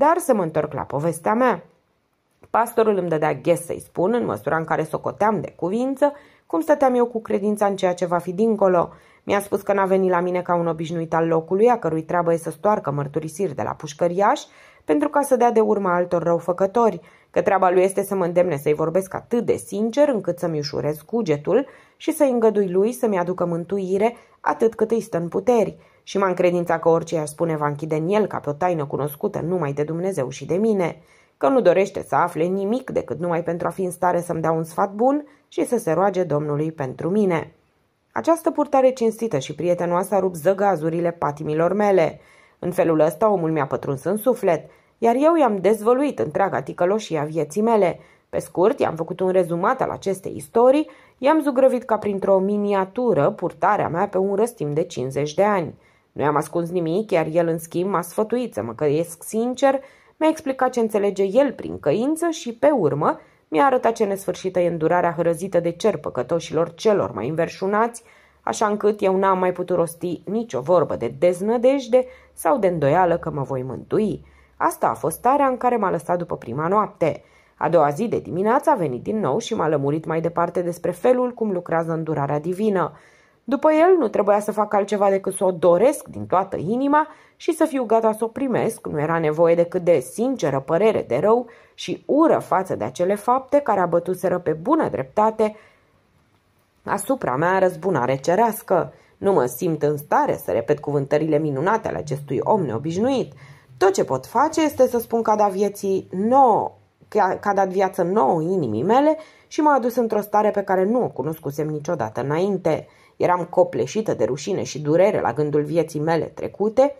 dar să mă întorc la povestea mea. Pastorul îmi dădea ghes să-i spun, în măsura în care socoteam de cuvință, cum stăteam eu cu credința în ceea ce va fi dincolo. Mi-a spus că n-a venit la mine ca un obișnuit al locului, a cărui treabă e să stoarcă mărturisiri de la pușcăriaș, pentru ca să dea de urma altor răufăcători, că treaba lui este să mă îndemne să-i vorbesc atât de sincer încât să-mi ușurez cugetul și să-i îngădui lui să-mi aducă mântuire atât cât îi stă în puteri și m-am credința că orice i-aș spune va închide în el ca pe o taină cunoscută numai de Dumnezeu și de mine, că nu dorește să afle nimic decât numai pentru a fi în stare să-mi dea un sfat bun și să se roage Domnului pentru mine. Această purtare cinstită și prietenoasă a rupt zăgazurile patimilor mele. În felul ăsta omul mi-a pătruns în suflet, iar eu i-am dezvăluit întreaga ticăloșie a vieții mele. Pe scurt, i-am făcut un rezumat al acestei istorii, i-am zugrăvit ca printr-o miniatură purtarea mea pe un răstim de 50 de ani. Nu i-am ascuns nimic, iar el, în schimb, m-a sfătuit să mă căiesc sincer, mi-a explicat ce înțelege el prin căință și, pe urmă, mi-a arătat ce nesfârșită e îndurarea hrăzită de cer păcătoșilor celor mai înverșunați, așa încât eu n-am mai putut rosti nicio vorbă de deznădejde sau de îndoială că mă voi mântui. Asta a fost starea în care m-a lăsat după prima noapte. A doua zi de dimineață a venit din nou și m-a lămurit mai departe despre felul cum lucrează îndurarea divină. După el nu trebuia să fac altceva decât să o doresc din toată inima și să fiu gata să o primesc, nu era nevoie decât de sinceră părere de rău și ură față de acele fapte care abătuseră pe bună dreptate asupra mea răzbunare cerească. Nu mă simt în stare să repet cuvântările minunate ale acestui om neobișnuit. Tot ce pot face este să spun că a dat, vieții nouă, că a dat viață nouă inimii mele și m-a adus într-o stare pe care nu o cunoscusem niciodată înainte. Eram copleșită de rușine și durere la gândul vieții mele trecute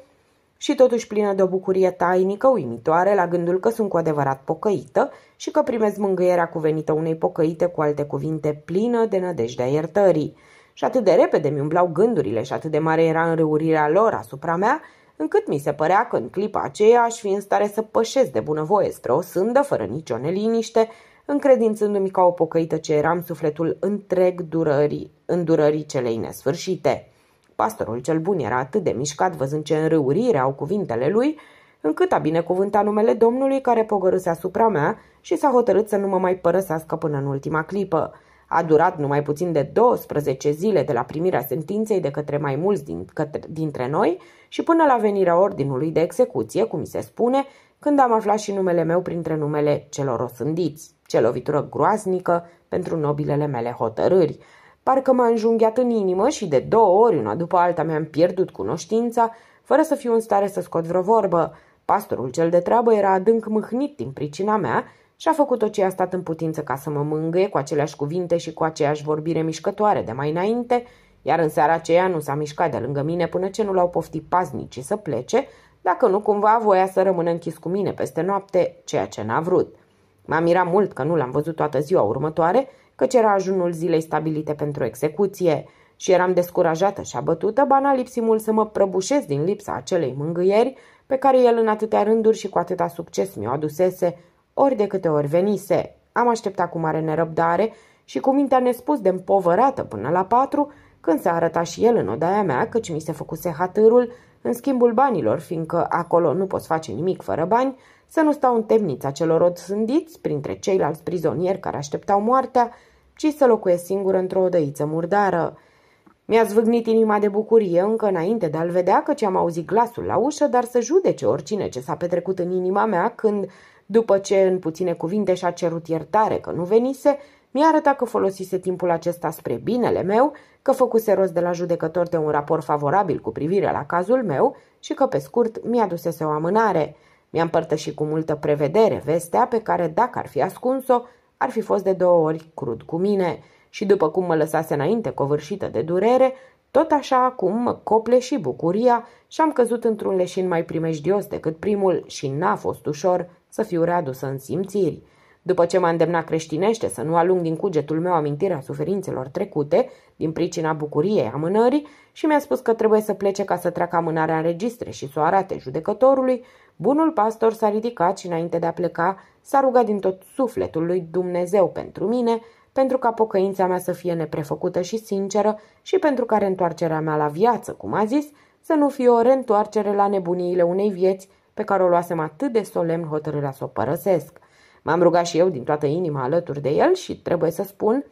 și totuși plină de o bucurie tainică, uimitoare, la gândul că sunt cu adevărat pocăită și că primez mângâierea cuvenită unei pocăite, cu alte cuvinte, plină de nădejdea iertării. Și atât de repede mi umblau gândurile și atât de mare era înrăurirea lor asupra mea, încât mi se părea că în clipa aceea aș fi în stare să pășesc de bunăvoie spre o sândă, fără nicio neliniște, încredințându-mi ca o pocăită ce eram sufletul întreg durării, îndurării celei nesfârșite. Pastorul cel bun era atât de mișcat văzând ce înrăurire au cuvintele lui, încât a binecuvântat numele Domnului care pogărâse asupra mea și s-a hotărât să nu mă mai părăsească până în ultima clipă. A durat numai puțin de 12 zile de la primirea sentinței de către mai mulți din, către, dintre noi și până la venirea ordinului de execuție, cum mi se spune, când am aflat și numele meu printre numele celor osândiți. Ce lovitură groaznică pentru nobilele mele hotărâri! Parcă m-a înjunghiat în inimă și de două ori, una după alta, mi-am pierdut cunoștința, fără să fiu în stare să scot vreo vorbă. Pastorul cel de treabă era adânc mâhnit din pricina mea și a făcut tot ce a stat în putință ca să mă mângâie cu aceleași cuvinte și cu aceeași vorbire mișcătoare de mai înainte, iar în seara aceea nu s-a mișcat de lângă mine până ce nu l-au poftit paznicii să plece, dacă nu cumva voia să rămână închis cu mine peste noapte, ceea ce n-a vrut. M-am mirat mult că nu l-am văzut toată ziua următoare, căci era ajunul zilei stabilite pentru execuție și eram descurajată și abătută, bana lipsimul să mă prăbușesc din lipsa acelei mângâieri pe care el în atâtea rânduri și cu atâta succes mi-o adusese, ori de câte ori venise. Am așteptat cu mare nerăbdare și cu mintea nespus de împovărată până la patru, când se arăta și el în odaia mea, căci mi se făcuse hatârul, în schimbul banilor, fiindcă acolo nu poți face nimic fără bani, să nu stau în temnița celor odsândiți, printre ceilalți prizonieri care așteptau moartea, ci să locuiesc singur într-o odăiță murdară. Mi-a zvâgnit inima de bucurie încă înainte de a-l vedea ce am auzit glasul la ușă, dar să judece oricine ce s-a petrecut în inima mea când, după ce în puține cuvinte și-a cerut iertare că nu venise, mi-a arătat că folosise timpul acesta spre binele meu, că făcuse rost de la judecător de un raport favorabil cu privire la cazul meu și că, pe scurt, mi-a dusese o amânare – mi-a împărtășit cu multă prevedere vestea pe care, dacă ar fi ascuns-o, ar fi fost de două ori crud cu mine și după cum mă lăsase înainte covârșită de durere, tot așa acum mă și bucuria și am căzut într-un leșin mai primejdios decât primul și n-a fost ușor să fiu readusă în simțiri. După ce m-a îndemnat creștinește să nu alung din cugetul meu amintirea suferințelor trecute, din pricina bucuriei amânării, și mi-a spus că trebuie să plece ca să treacă amânarea în registre și să o arate judecătorului, Bunul pastor s-a ridicat și înainte de a pleca s-a rugat din tot sufletul lui Dumnezeu pentru mine, pentru ca pocăința mea să fie neprefăcută și sinceră și pentru ca reîntoarcerea mea la viață, cum a zis, să nu fie o reîntoarcere la nebuniile unei vieți pe care o luasem atât de solemn hotărârea să o părăsesc. M-am rugat și eu din toată inima alături de el și trebuie să spun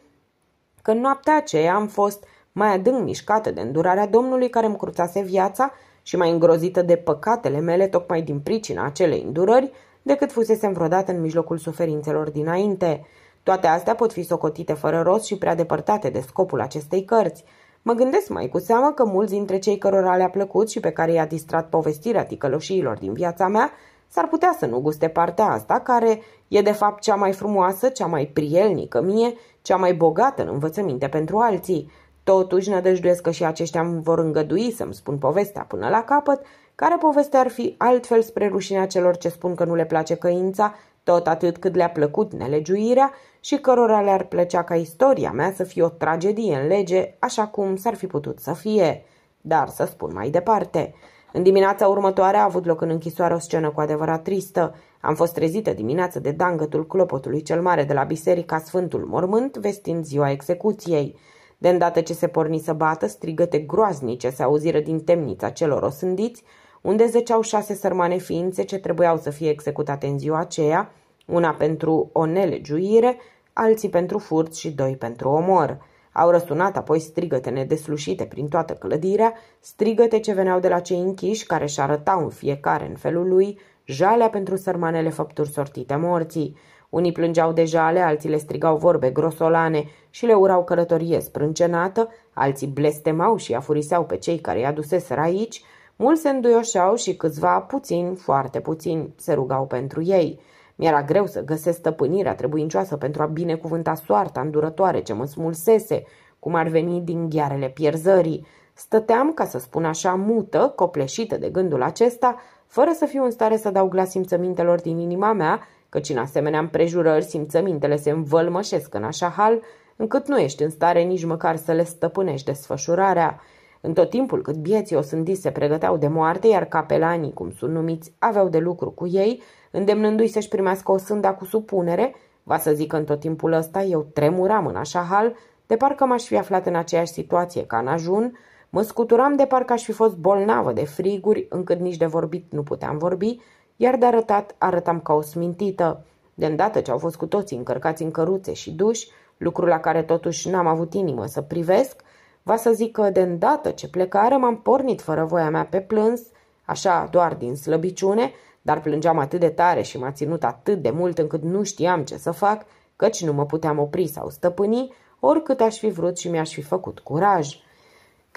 că în noaptea aceea am fost mai adânc mișcată de îndurarea Domnului care îmi cruțase viața și mai îngrozită de păcatele mele tocmai din pricina acelei îndurări, decât fusesem vreodată în mijlocul suferințelor dinainte. Toate astea pot fi socotite fără rost și prea depărtate de scopul acestei cărți. Mă gândesc mai cu seamă că mulți dintre cei cărora le-a plăcut și pe care i-a distrat povestirea ticăloșiilor din viața mea, s-ar putea să nu guste partea asta, care e de fapt cea mai frumoasă, cea mai prielnică mie, cea mai bogată în învățăminte pentru alții. Totuși, nădăjduiesc că și aceștia îmi vor îngădui să-mi spun povestea până la capăt, care povestea ar fi altfel spre rușinea celor ce spun că nu le place căința, tot atât cât le-a plăcut nelegiuirea și cărora le-ar plăcea ca istoria mea să fie o tragedie în lege, așa cum s-ar fi putut să fie. Dar să spun mai departe. În dimineața următoare a avut loc în închisoare o scenă cu adevărat tristă. Am fost trezită dimineață de dangătul clopotului cel mare de la biserica Sfântul Mormânt, vestind ziua execuției. De îndată ce se porni să bată, strigăte groaznice se auziră din temnița celor osândiți, unde zăceau șase sărmane ființe ce trebuiau să fie executate în ziua aceea, una pentru o nelegiuire, alții pentru furt și doi pentru omor. Au răsunat apoi strigăte nedeslușite prin toată clădirea, strigăte ce veneau de la cei închiși care și arătau în fiecare în felul lui jalea pentru sărmanele făpturi sortite morții. Unii plângeau de jale, alții le strigau vorbe grosolane și le urau călătorie sprâncenată, alții blestemau și afuriseau pe cei care i-a aici, mulți se înduioșau și câțiva, puțin, foarte puțin, se rugau pentru ei. Mi-era greu să găsesc stăpânirea trebuincioasă pentru a binecuvânta soarta îndurătoare ce mă smulsese, cum ar veni din ghearele pierzării. Stăteam, ca să spun așa, mută, copleșită de gândul acesta, fără să fiu în stare să dau glas simțămintelor din inima mea căci în asemenea împrejurări simțămintele se învălmășesc în așa hal, încât nu ești în stare nici măcar să le stăpânești desfășurarea. În tot timpul cât bieții osândiți se pregăteau de moarte, iar capelanii, cum sunt numiți, aveau de lucru cu ei, îndemnându-i să-și primească o sânda cu supunere, va să zic în tot timpul ăsta eu tremuram în așa hal, de parcă m-aș fi aflat în aceeași situație ca în ajun, mă scuturam de parcă aș fi fost bolnavă de friguri, încât nici de vorbit nu puteam vorbi, iar de arătat arătam ca o smintită. De îndată ce au fost cu toții încărcați în căruțe și duși, lucru la care totuși n-am avut inimă să privesc, va să zic că de îndată ce plecară m-am pornit fără voia mea pe plâns, așa doar din slăbiciune, dar plângeam atât de tare și m-a ținut atât de mult încât nu știam ce să fac, căci nu mă puteam opri sau stăpâni, oricât aș fi vrut și mi-aș fi făcut curaj.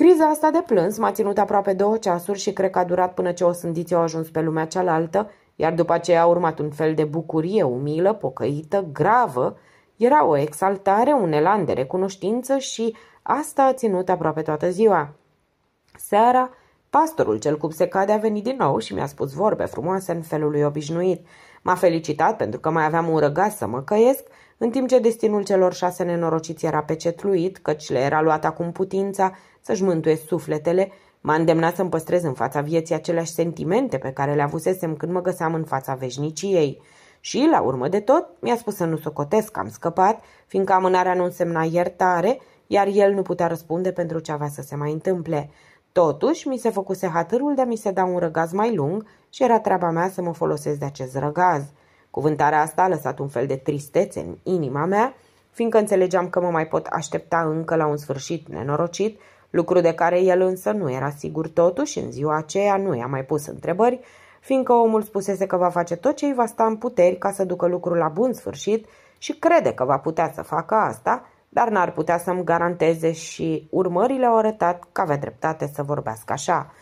Criza asta de plâns m-a ținut aproape două ceasuri și cred că a durat până ce o sândiți au ajuns pe lumea cealaltă, iar după aceea a urmat un fel de bucurie umilă, pocăită, gravă. Era o exaltare, un elan de recunoștință și asta a ținut aproape toată ziua. Seara, pastorul cel cade a venit din nou și mi-a spus vorbe frumoase în felul lui obișnuit. M-a felicitat pentru că mai aveam un răgaz să mă căiesc – în timp ce destinul celor șase nenorociți era pecetluit, căci le era luat acum putința să-și mântuie sufletele, m-a îndemnat să-mi păstrez în fața vieții aceleași sentimente pe care le avusesem când mă găseam în fața veșniciei. Și, la urmă de tot, mi-a spus să nu socotesc că am scăpat, fiindcă amânarea nu însemna iertare, iar el nu putea răspunde pentru ce avea să se mai întâmple. Totuși, mi se făcuse hatârul de a mi se da un răgaz mai lung și era treaba mea să mă folosesc de acest răgaz. Cuvântarea asta a lăsat un fel de tristețe în inima mea, fiindcă înțelegeam că mă mai pot aștepta încă la un sfârșit nenorocit, lucru de care el însă nu era sigur totuși, în ziua aceea nu i-a mai pus întrebări, fiindcă omul spusese că va face tot ce îi va sta în puteri ca să ducă lucrul la bun sfârșit și crede că va putea să facă asta, dar n-ar putea să-mi garanteze și urmările au arătat că avea dreptate să vorbească așa.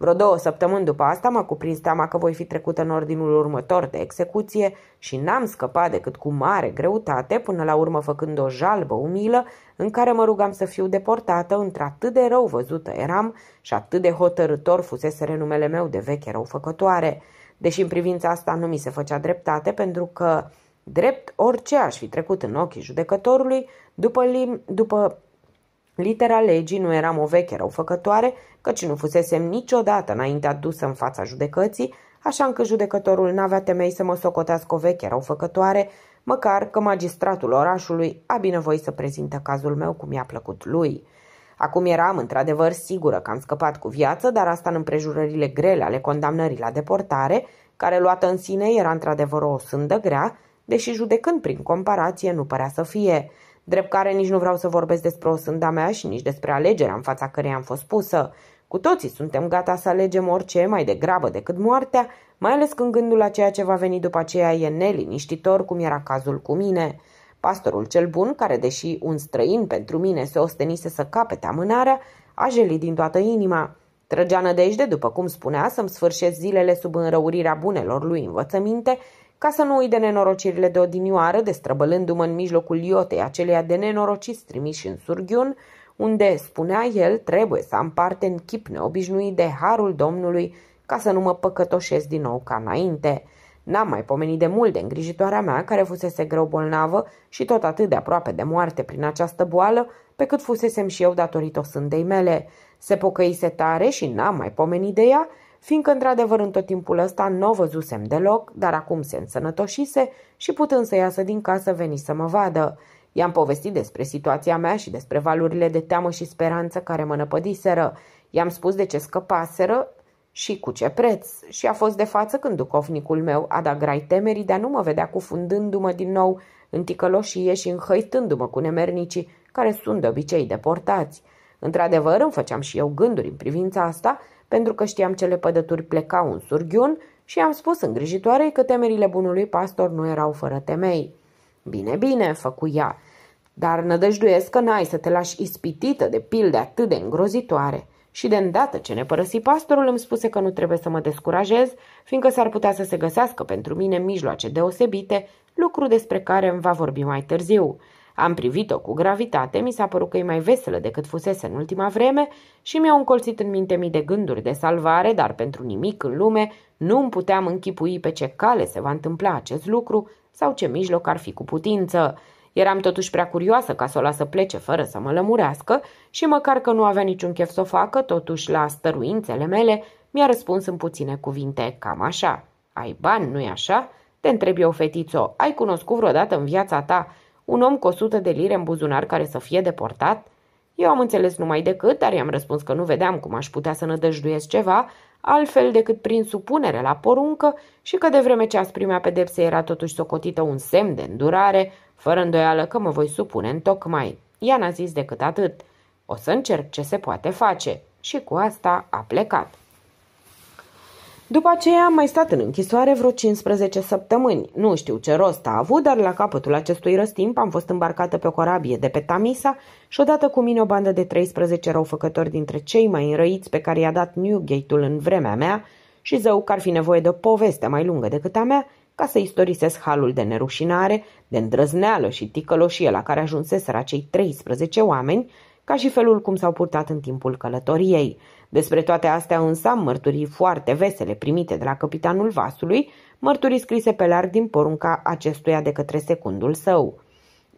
Vreo două săptămâni după asta m-a cuprins teama că voi fi trecută în ordinul următor de execuție și n-am scăpat decât cu mare greutate, până la urmă făcând o jalbă umilă în care mă rugam să fiu deportată, într-atât de rău văzută eram și atât de hotărător fusese renumele meu de veche răufăcătoare. Deși în privința asta nu mi se făcea dreptate, pentru că, drept orice aș fi trecut în ochii judecătorului, după, lim- după Litera legii nu era o veche răufăcătoare, căci nu fusesem niciodată înainte adusă în fața judecății, așa încât judecătorul n-avea temei să mă socotească o veche răufăcătoare, măcar că magistratul orașului a binevoit să prezintă cazul meu cum i-a plăcut lui. Acum eram într-adevăr sigură că am scăpat cu viață, dar asta în împrejurările grele ale condamnării la deportare, care luată în sine era într-adevăr o sândă grea, deși judecând prin comparație nu părea să fie – drept care nici nu vreau să vorbesc despre o sânda mea și nici despre alegerea în fața căreia am fost pusă. Cu toții suntem gata să alegem orice mai degrabă decât moartea, mai ales când gândul la ceea ce va veni după aceea e neliniștitor, cum era cazul cu mine. Pastorul cel bun, care deși un străin pentru mine se ostenise să capete amânarea, a jelit din toată inima. Trăgea nădejde, după cum spunea, să-mi sfârșesc zilele sub înrăurirea bunelor lui învățăminte ca să nu uit de nenorocirile de odinioară, destrăbălându-mă în mijlocul iotei aceleia de nenorociți trimiși în surghiun, unde, spunea el, trebuie să am parte în chip neobișnuit de harul Domnului ca să nu mă păcătoșesc din nou ca înainte. N-am mai pomenit de mult de îngrijitoarea mea, care fusese greu bolnavă și tot atât de aproape de moarte prin această boală, pe cât fusesem și eu datorită sândei mele. Se pocăise tare și n-am mai pomenit de ea, fiindcă într-adevăr în tot timpul ăsta nu o văzusem deloc, dar acum se însănătoșise și putând să iasă din casă veni să mă vadă. I-am povestit despre situația mea și despre valurile de teamă și speranță care mă năpădiseră. I-am spus de ce scăpaseră și cu ce preț. Și a fost de față când ducovnicul meu a dat grai temerii de a nu mă vedea cufundându-mă din nou în ticăloșie și înhăitându-mă cu nemernicii care sunt de obicei deportați. Într-adevăr, îmi făceam și eu gânduri în privința asta, pentru că știam ce lepădături plecau în surghiun și am spus îngrijitoarei că temerile bunului pastor nu erau fără temei. Bine, bine, făcu ea, dar nădăjduiesc că n-ai să te lași ispitită de pilde atât de îngrozitoare. Și de îndată ce ne părăsi pastorul îmi spuse că nu trebuie să mă descurajez, fiindcă s-ar putea să se găsească pentru mine mijloace deosebite, lucru despre care îmi va vorbi mai târziu. Am privit-o cu gravitate, mi s-a părut că e mai veselă decât fusese în ultima vreme și mi-au încolțit în minte mii de gânduri de salvare, dar pentru nimic în lume nu îmi puteam închipui pe ce cale se va întâmpla acest lucru sau ce mijloc ar fi cu putință. Eram totuși prea curioasă ca să o las să plece fără să mă lămurească și măcar că nu avea niciun chef să o facă, totuși la stăruințele mele mi-a răspuns în puține cuvinte cam așa. Ai bani, nu-i așa? Te întreb eu, fetițo, ai cunoscut vreodată în viața ta un om cu 100 de lire în buzunar care să fie deportat? Eu am înțeles numai decât, dar i-am răspuns că nu vedeam cum aș putea să nădăjduiesc ceva, altfel decât prin supunere la poruncă și că de vreme ce primea pedepse era totuși socotită un semn de îndurare, fără îndoială că mă voi supune în tocmai. Ea n-a zis decât atât. O să încerc ce se poate face. Și cu asta a plecat. După aceea am mai stat în închisoare vreo 15 săptămâni. Nu știu ce rost a avut, dar la capătul acestui răstimp am fost îmbarcată pe o corabie de pe Tamisa și odată cu mine o bandă de 13 răufăcători dintre cei mai înrăiți pe care i-a dat Newgate-ul în vremea mea și zău că ar fi nevoie de o poveste mai lungă decât a mea ca să istorisesc halul de nerușinare, de îndrăzneală și ticăloșie la care ajunseseră acei 13 oameni, ca și felul cum s-au purtat în timpul călătoriei – despre toate astea însă mărturii foarte vesele primite de la capitanul vasului, mărturii scrise pe larg din porunca acestuia de către secundul său.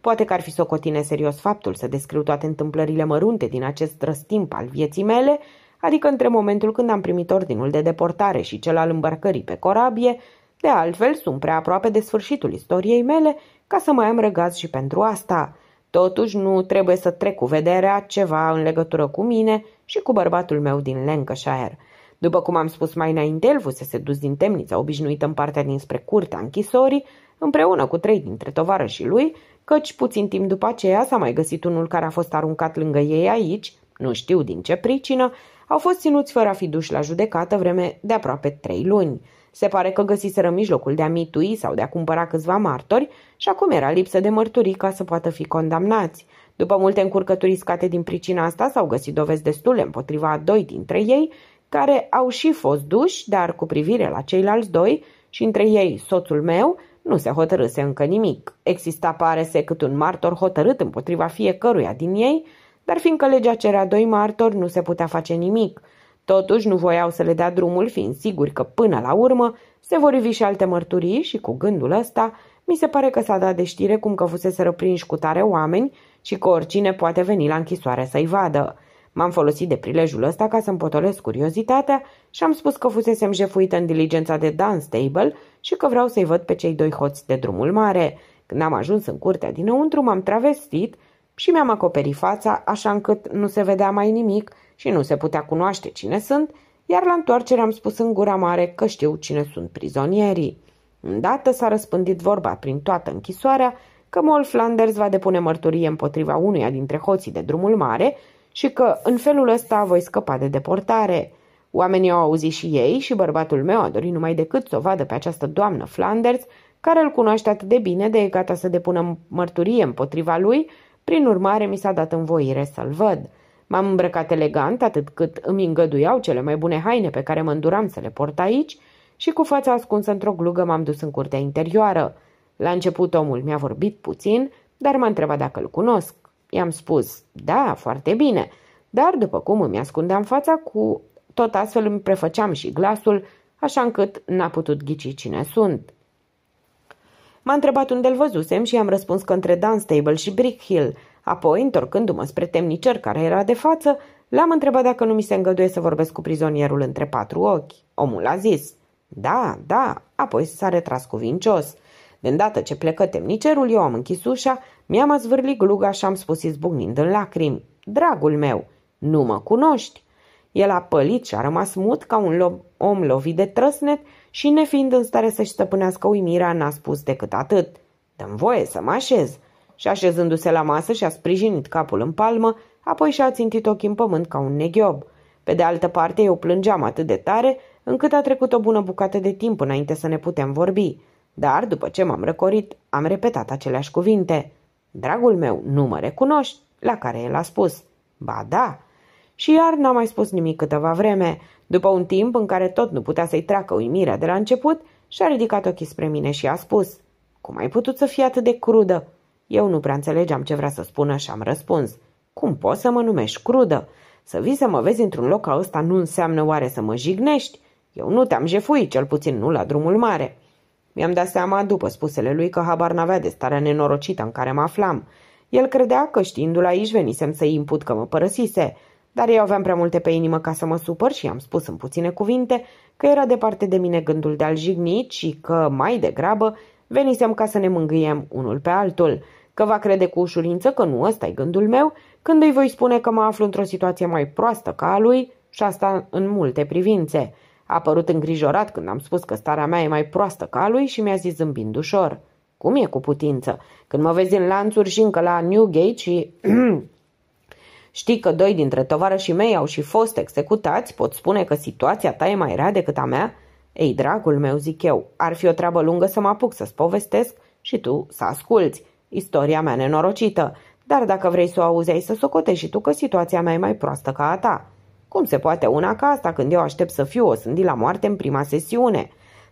Poate că ar fi socotine serios faptul să descriu toate întâmplările mărunte din acest răstimp al vieții mele, adică între momentul când am primit ordinul de deportare și cel al îmbărcării pe corabie, de altfel sunt prea aproape de sfârșitul istoriei mele ca să mai am răgaz și pentru asta. Totuși nu trebuie să trec cu vederea ceva în legătură cu mine și cu bărbatul meu din Lancashire. După cum am spus mai înainte, el fusese dus din temnița obișnuită în partea dinspre curtea închisorii, împreună cu trei dintre tovarășii lui, căci puțin timp după aceea s-a mai găsit unul care a fost aruncat lângă ei aici, nu știu din ce pricină, au fost ținuți fără a fi duși la judecată vreme de aproape trei luni. Se pare că găsiseră mijlocul de a mitui sau de a cumpăra câțiva martori și acum era lipsă de mărturii ca să poată fi condamnați. După multe încurcături scate din pricina asta, s-au găsit dovezi destule împotriva a doi dintre ei, care au și fost duși, dar cu privire la ceilalți doi, și între ei soțul meu, nu se hotărâse încă nimic. Exista se cât un martor hotărât împotriva fiecăruia din ei, dar fiindcă legea cerea doi martori, nu se putea face nimic – Totuși nu voiau să le dea drumul, fiind siguri că până la urmă se vor ivi și alte mărturii și cu gândul ăsta mi se pare că s-a dat de știre cum că fusese răprinși cu tare oameni și că oricine poate veni la închisoare să-i vadă. M-am folosit de prilejul ăsta ca să-mi potolesc curiozitatea și am spus că fusesem jefuită în diligența de Dan Stable, și că vreau să-i văd pe cei doi hoți de drumul mare. Când am ajuns în curtea dinăuntru, m-am travestit și mi-am acoperit fața, așa încât nu se vedea mai nimic, și nu se putea cunoaște cine sunt, iar la întoarcere am spus în gura mare că știu cine sunt prizonierii. Îndată s-a răspândit vorba prin toată închisoarea că Mol Flanders va depune mărturie împotriva unuia dintre hoții de drumul mare și că în felul ăsta voi scăpa de deportare. Oamenii au auzit și ei și bărbatul meu a dorit numai decât să o vadă pe această doamnă Flanders, care îl cunoaște atât de bine de e gata să depună mărturie împotriva lui, prin urmare mi s-a dat învoire să-l văd. M-am îmbrăcat elegant, atât cât îmi îngăduiau cele mai bune haine pe care mă înduram să le port aici și cu fața ascunsă într-o glugă m-am dus în curtea interioară. La început omul mi-a vorbit puțin, dar m-a întrebat dacă îl cunosc. I-am spus, da, foarte bine, dar după cum îmi ascundeam fața cu tot astfel îmi prefăceam și glasul, așa încât n-a putut ghici cine sunt. M-a întrebat unde-l văzusem și i-am răspuns că între Dunstable și Brick Hill – Apoi, întorcându-mă spre temnicer care era de față, l-am întrebat dacă nu mi se îngăduie să vorbesc cu prizonierul între patru ochi. Omul a zis, da, da, apoi s-a retras cuvincios. De îndată ce plecă temnicerul, eu am închis ușa, mi-am zvârlit gluga și am spus izbucnind în lacrimi, dragul meu, nu mă cunoști. El a pălit și a rămas mut ca un om lovit de trăsnet și, nefiind în stare să-și stăpânească uimirea, n-a spus decât atât. Dăm voie să mă așez și așezându-se la masă și-a sprijinit capul în palmă, apoi și-a țintit ochii în pământ ca un neghiob. Pe de altă parte, eu plângeam atât de tare încât a trecut o bună bucată de timp înainte să ne putem vorbi. Dar, după ce m-am răcorit, am repetat aceleași cuvinte. Dragul meu, nu mă recunoști, la care el a spus. Ba da! Și iar n-a mai spus nimic câteva vreme. După un timp în care tot nu putea să-i treacă uimirea de la început, și-a ridicat ochii spre mine și a spus Cum ai putut să fii atât de crudă? Eu nu prea înțelegeam ce vrea să spună și am răspuns. Cum poți să mă numești crudă? Să vii să mă vezi într-un loc ca ăsta nu înseamnă oare să mă jignești? Eu nu te-am jefuit, cel puțin nu la drumul mare. Mi-am dat seama după spusele lui că habar n-avea de starea nenorocită în care mă aflam. El credea că știindu-l aici venisem să-i imput că mă părăsise, dar eu aveam prea multe pe inimă ca să mă supăr și i-am spus în puține cuvinte că era departe de mine gândul de a-l jigni și că, mai degrabă, venisem ca să ne mângâiem unul pe altul – că va crede cu ușurință că nu ăsta e gândul meu, când îi voi spune că mă aflu într-o situație mai proastă ca a lui și asta în multe privințe. A părut îngrijorat când am spus că starea mea e mai proastă ca a lui și mi-a zis zâmbind ușor. Cum e cu putință? Când mă vezi în lanțuri și încă la Newgate și... Știi că doi dintre tovarășii mei au și fost executați, pot spune că situația ta e mai rea decât a mea? Ei, dragul meu, zic eu, ar fi o treabă lungă să mă apuc să-ți povestesc și tu să asculți istoria mea nenorocită, dar dacă vrei să o auzi, ai să socotești și tu că situația mea e mai proastă ca a ta. Cum se poate una ca asta când eu aștept să fiu o sândi la moarte în prima sesiune?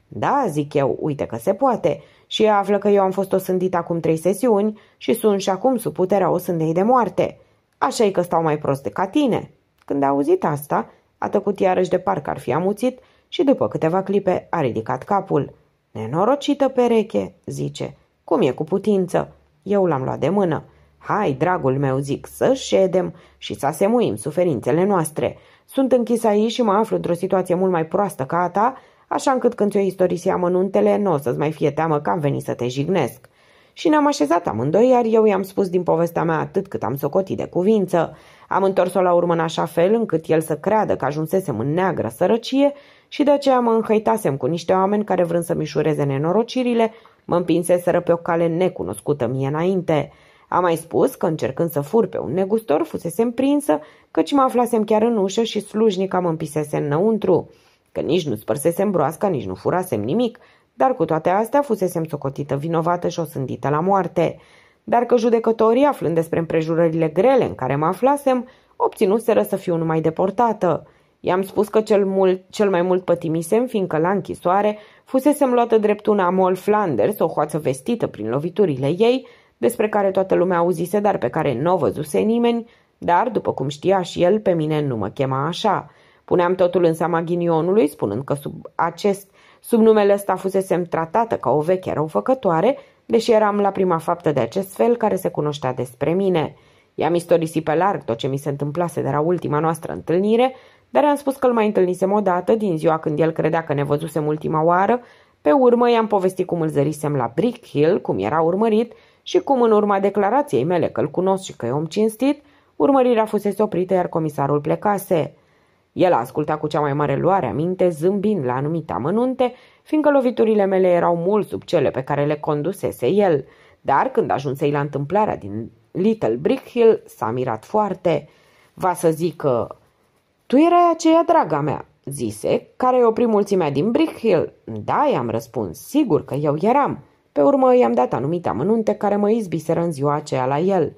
Da, zic eu, uite că se poate. Și află că eu am fost o sândit acum trei sesiuni și sunt și acum sub puterea sândei de moarte. așa e că stau mai prost ca tine. Când a auzit asta, a tăcut iarăși de parcă ar fi amuțit și după câteva clipe a ridicat capul. Nenorocită pereche, zice. Cum e cu putință? Eu l-am luat de mână. Hai, dragul meu, zic, să ședem și să asemuim suferințele noastre. Sunt închis aici și mă aflu într-o situație mult mai proastă ca a ta, așa încât când ți-o istorisi amănuntele, nu o să-ți mai fie teamă că am venit să te jignesc. Și ne-am așezat amândoi, iar eu i-am spus din povestea mea atât cât am socotit de cuvință. Am întors-o la urmă în așa fel încât el să creadă că ajunsesem în neagră sărăcie și de aceea mă înhăitasem cu niște oameni care vrând să mișureze nenorocirile Mă împinseseră pe o cale necunoscută mie înainte. Am mai spus că încercând să fur pe un negustor, fusese prinsă, căci mă aflasem chiar în ușă și slujnica mă împisese înăuntru. Că nici nu spărsesem broasca, nici nu furasem nimic, dar cu toate astea fusesem socotită vinovată și osândită la moarte. Dar că judecătorii, aflând despre împrejurările grele în care mă aflasem, obținuseră să fiu numai deportată. I-am spus că cel, mult, cel mai mult pătimisem, fiindcă la închisoare fusesem luată drept una amol Flanders, o hoață vestită prin loviturile ei, despre care toată lumea auzise, dar pe care nu o văzuse nimeni, dar, după cum știa și el, pe mine nu mă chema așa. Puneam totul în seama ghinionului, spunând că sub acest, sub numele ăsta fusesem tratată ca o veche răufăcătoare, deși eram la prima faptă de acest fel care se cunoștea despre mine. I-am istorisit pe larg tot ce mi se întâmplase de la ultima noastră întâlnire dar i-am spus că îl mai întâlnisem odată din ziua când el credea că ne văzusem ultima oară, pe urmă i-am povestit cum îl zărisem la Brick Hill, cum era urmărit și cum în urma declarației mele că îl cunosc și că e om cinstit, urmărirea fusese oprită iar comisarul plecase. El a ascultat cu cea mai mare luare aminte, zâmbind la anumite amănunte, fiindcă loviturile mele erau mult sub cele pe care le condusese el, dar când ajunsei la întâmplarea din Little Brick Hill s-a mirat foarte. Va să zic că. Tu erai aceea, draga mea, zise, care opri mulțimea din Brick Hill. Da, i-am răspuns, sigur că eu eram. Pe urmă i-am dat anumite amănunte care mă izbiseră în ziua aceea la el.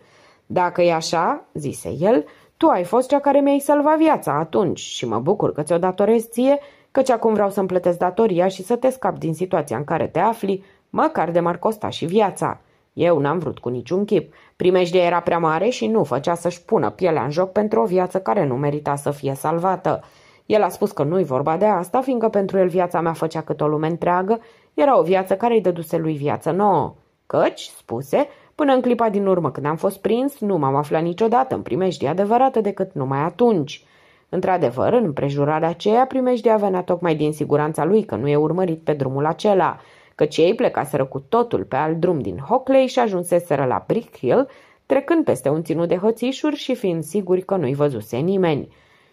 Dacă e așa, zise el, tu ai fost cea care mi-ai salvat viața atunci și mă bucur că ți-o datorez ție, căci acum vreau să-mi plătesc datoria și să te scap din situația în care te afli, măcar de Marcosta și viața. Eu n-am vrut cu niciun chip. Primejdea era prea mare și nu făcea să-și pună pielea în joc pentru o viață care nu merita să fie salvată. El a spus că nu-i vorba de asta, fiindcă pentru el viața mea făcea cât o lume întreagă, era o viață care îi dăduse lui viață nouă. Căci, spuse, până în clipa din urmă când am fost prins, nu m-am aflat niciodată în primejdie adevărată decât numai atunci. Într-adevăr, în prejurarea aceea, primejdea venea tocmai din siguranța lui că nu e urmărit pe drumul acela – căci ei plecaseră cu totul pe alt drum din Hockley și ajunseseră la Brick Hill, trecând peste un ținut de hățișuri și fiind siguri că nu-i văzuse nimeni.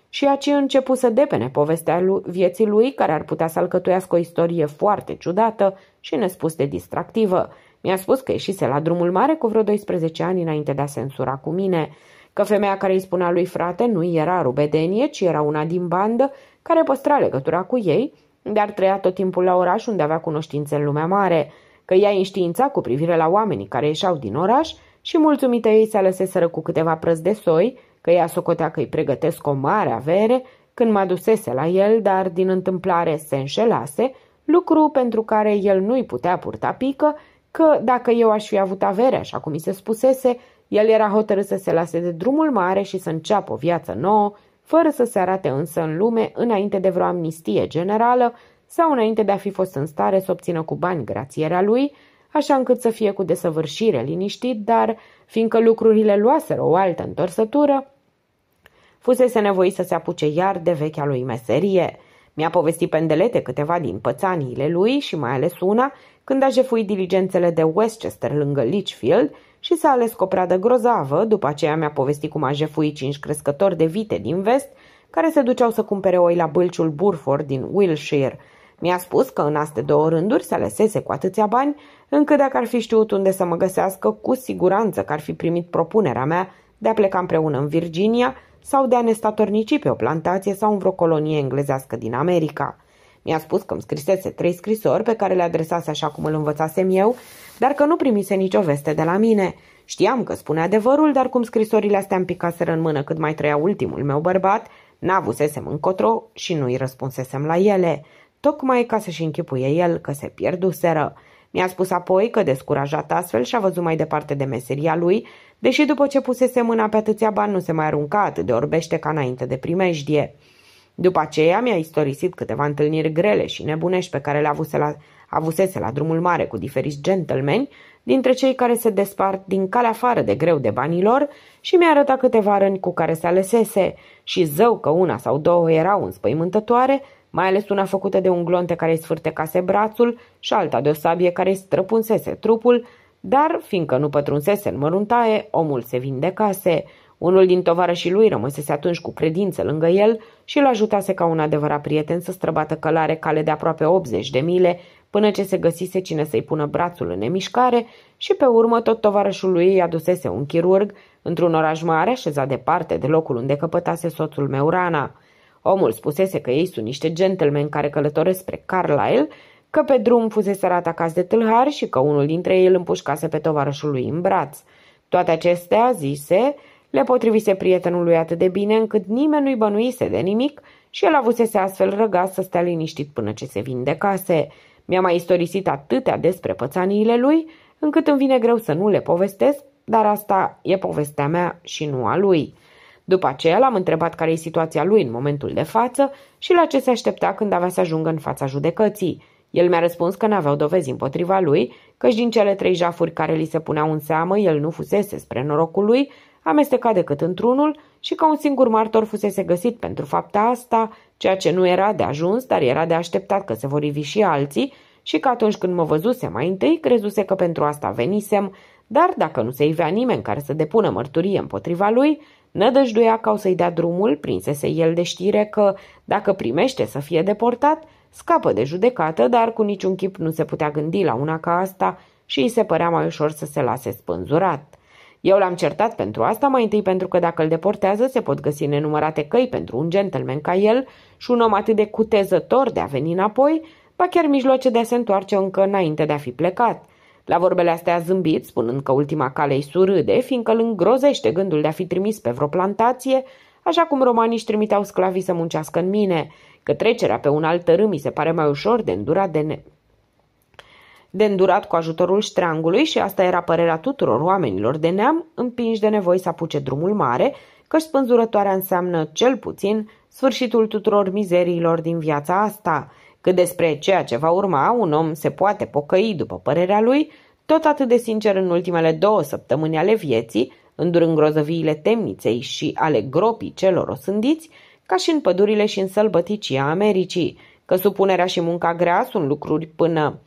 Și aci începu să depene povestea lui, vieții lui, care ar putea să alcătuiască o istorie foarte ciudată și nespus de distractivă. Mi-a spus că ieșise la drumul mare cu vreo 12 ani înainte de a se însura cu mine, că femeia care îi spunea lui frate nu era rubedenie, ci era una din bandă care păstra legătura cu ei dar trăia tot timpul la oraș unde avea cunoștințe în lumea mare, că ea înștiința cu privire la oamenii care ieșeau din oraș și mulțumită ei se lăseseră cu câteva prăzi de soi, că ea socotea că îi pregătesc o mare avere, când mă dusese la el, dar din întâmplare se înșelase, lucru pentru care el nu-i putea purta pică, că dacă eu aș fi avut avere, așa cum mi se spusese, el era hotărât să se lase de drumul mare și să înceapă o viață nouă fără să se arate însă în lume înainte de vreo amnistie generală sau înainte de a fi fost în stare să obțină cu bani grațierea lui, așa încât să fie cu desăvârșire liniștit, dar, fiindcă lucrurile luaseră o altă întorsătură, fusese nevoit să se apuce iar de vechea lui meserie. Mi-a povestit pendelete câteva din pățaniile lui și mai ales una când a jefuit diligențele de Westchester lângă Litchfield – și s-a ales o pradă grozavă, după aceea mi-a povestit cum a jefuit cinci crescători de vite din vest, care se duceau să cumpere oi la bâlciul Burford din Wilshire. Mi-a spus că în aste două rânduri se alesese cu atâția bani, încât dacă ar fi știut unde să mă găsească, cu siguranță că ar fi primit propunerea mea de a pleca împreună în Virginia sau de a ne statornici pe o plantație sau în vreo colonie englezească din America. Mi-a spus că îmi scrisese trei scrisori pe care le adresase așa cum îl învățasem eu, dar că nu primise nicio veste de la mine. Știam că spune adevărul, dar cum scrisorile astea îmi picaseră în mână cât mai trăia ultimul meu bărbat, n-avusesem încotro și nu-i răspunsesem la ele, tocmai ca să-și închipuie el că se pierduseră. Mi-a spus apoi că, descurajat astfel, și-a văzut mai departe de meseria lui, deși după ce pusese mâna pe atâția bani nu se mai arunca atât de orbește ca înainte de primejdie. După aceea mi-a istorisit câteva întâlniri grele și nebunești pe care le avuse la, avusese la drumul mare cu diferiți gentlemen, dintre cei care se despart din calea afară de greu de banilor, și mi-a arătat câteva răni cu care se alesese și zău că una sau două erau înspăimântătoare, mai ales una făcută de un glonte care îi sfârtecase brațul și alta de o sabie care îi străpunsese trupul, dar, fiindcă nu pătrunsese în măruntaie, omul se vindecase – unul din tovarășii lui rămăsese atunci cu credință lângă el și îl ajutase ca un adevărat prieten să străbată călare cale de aproape 80 de mile până ce se găsise cine să-i pună brațul în nemișcare și pe urmă tot tovarășul lui îi adusese un chirurg într-un oraș mare așezat departe de locul unde căpătase soțul meu rana. Omul spusese că ei sunt niște gentlemen care călătoresc spre Carlisle, că pe drum fusese atacați de tâlhari și că unul dintre ei îl împușcase pe tovarășul lui în braț. Toate acestea, zise, le potrivise prietenului atât de bine încât nimeni nu-i bănuise de nimic și el avusese astfel răgaz să stea liniștit până ce se vindecase. Mi-a mai istorisit atâtea despre pățaniile lui, încât îmi vine greu să nu le povestesc, dar asta e povestea mea și nu a lui. După aceea l-am întrebat care e situația lui în momentul de față și la ce se aștepta când avea să ajungă în fața judecății. El mi-a răspuns că n-aveau dovezi împotriva lui, căci din cele trei jafuri care li se puneau în seamă, el nu fusese spre norocul lui amestecat decât într-unul și că un singur martor fusese găsit pentru fapta asta, ceea ce nu era de ajuns, dar era de așteptat că se vor ivi și alții și că atunci când mă văzuse mai întâi, crezuse că pentru asta venisem, dar dacă nu se ivea nimeni care să depună mărturie împotriva lui, nădăjduia că o să-i dea drumul, prinsese el de știre că, dacă primește să fie deportat, scapă de judecată, dar cu niciun chip nu se putea gândi la una ca asta și îi se părea mai ușor să se lase spânzurat. Eu l-am certat pentru asta, mai întâi pentru că dacă îl deportează se pot găsi nenumărate căi pentru un gentleman ca el și un om atât de cutezător de a veni înapoi, ba chiar mijloace de a se întoarce încă înainte de a fi plecat. La vorbele astea a zâmbit, spunând că ultima cale îi surâde, fiindcă îl îngrozește gândul de a fi trimis pe vreo plantație, așa cum romanii își trimiteau sclavii să muncească în mine, că trecerea pe un alt tărâm mi se pare mai ușor de îndurat de ne- de îndurat cu ajutorul ștreangului și asta era părerea tuturor oamenilor de neam, împinși de nevoi să apuce drumul mare, căci spânzurătoarea înseamnă, cel puțin, sfârșitul tuturor mizeriilor din viața asta. Cât despre ceea ce va urma, un om se poate pocăi, după părerea lui, tot atât de sincer în ultimele două săptămâni ale vieții, îndurând grozăviile temniței și ale gropii celor osândiți, ca și în pădurile și în sălbăticia Americii, că supunerea și munca grea sunt lucruri până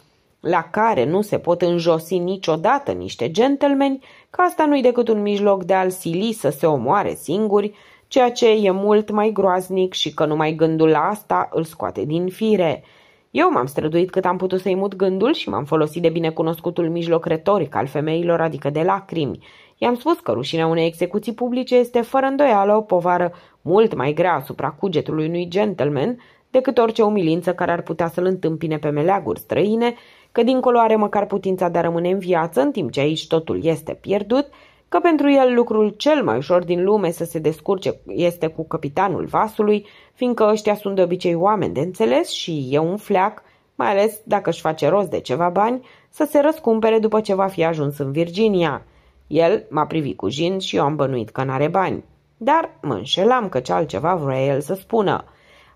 la care nu se pot înjosi niciodată niște gentlemen, că asta nu-i decât un mijloc de a-l sili să se omoare singuri, ceea ce e mult mai groaznic și că numai gândul la asta îl scoate din fire. Eu m-am străduit cât am putut să-i mut gândul și m-am folosit de binecunoscutul mijloc retoric al femeilor, adică de lacrimi. I-am spus că rușinea unei execuții publice este fără îndoială o povară mult mai grea asupra cugetului unui gentleman decât orice umilință care ar putea să-l întâmpine pe meleaguri străine că dincolo are măcar putința de a rămâne în viață, în timp ce aici totul este pierdut, că pentru el lucrul cel mai ușor din lume să se descurce este cu capitanul vasului, fiindcă ăștia sunt de obicei oameni de înțeles și e un fleac, mai ales dacă își face rost de ceva bani, să se răscumpere după ce va fi ajuns în Virginia. El m-a privit cu jin și eu am bănuit că n-are bani. Dar mă înșelam că ce altceva vrea el să spună –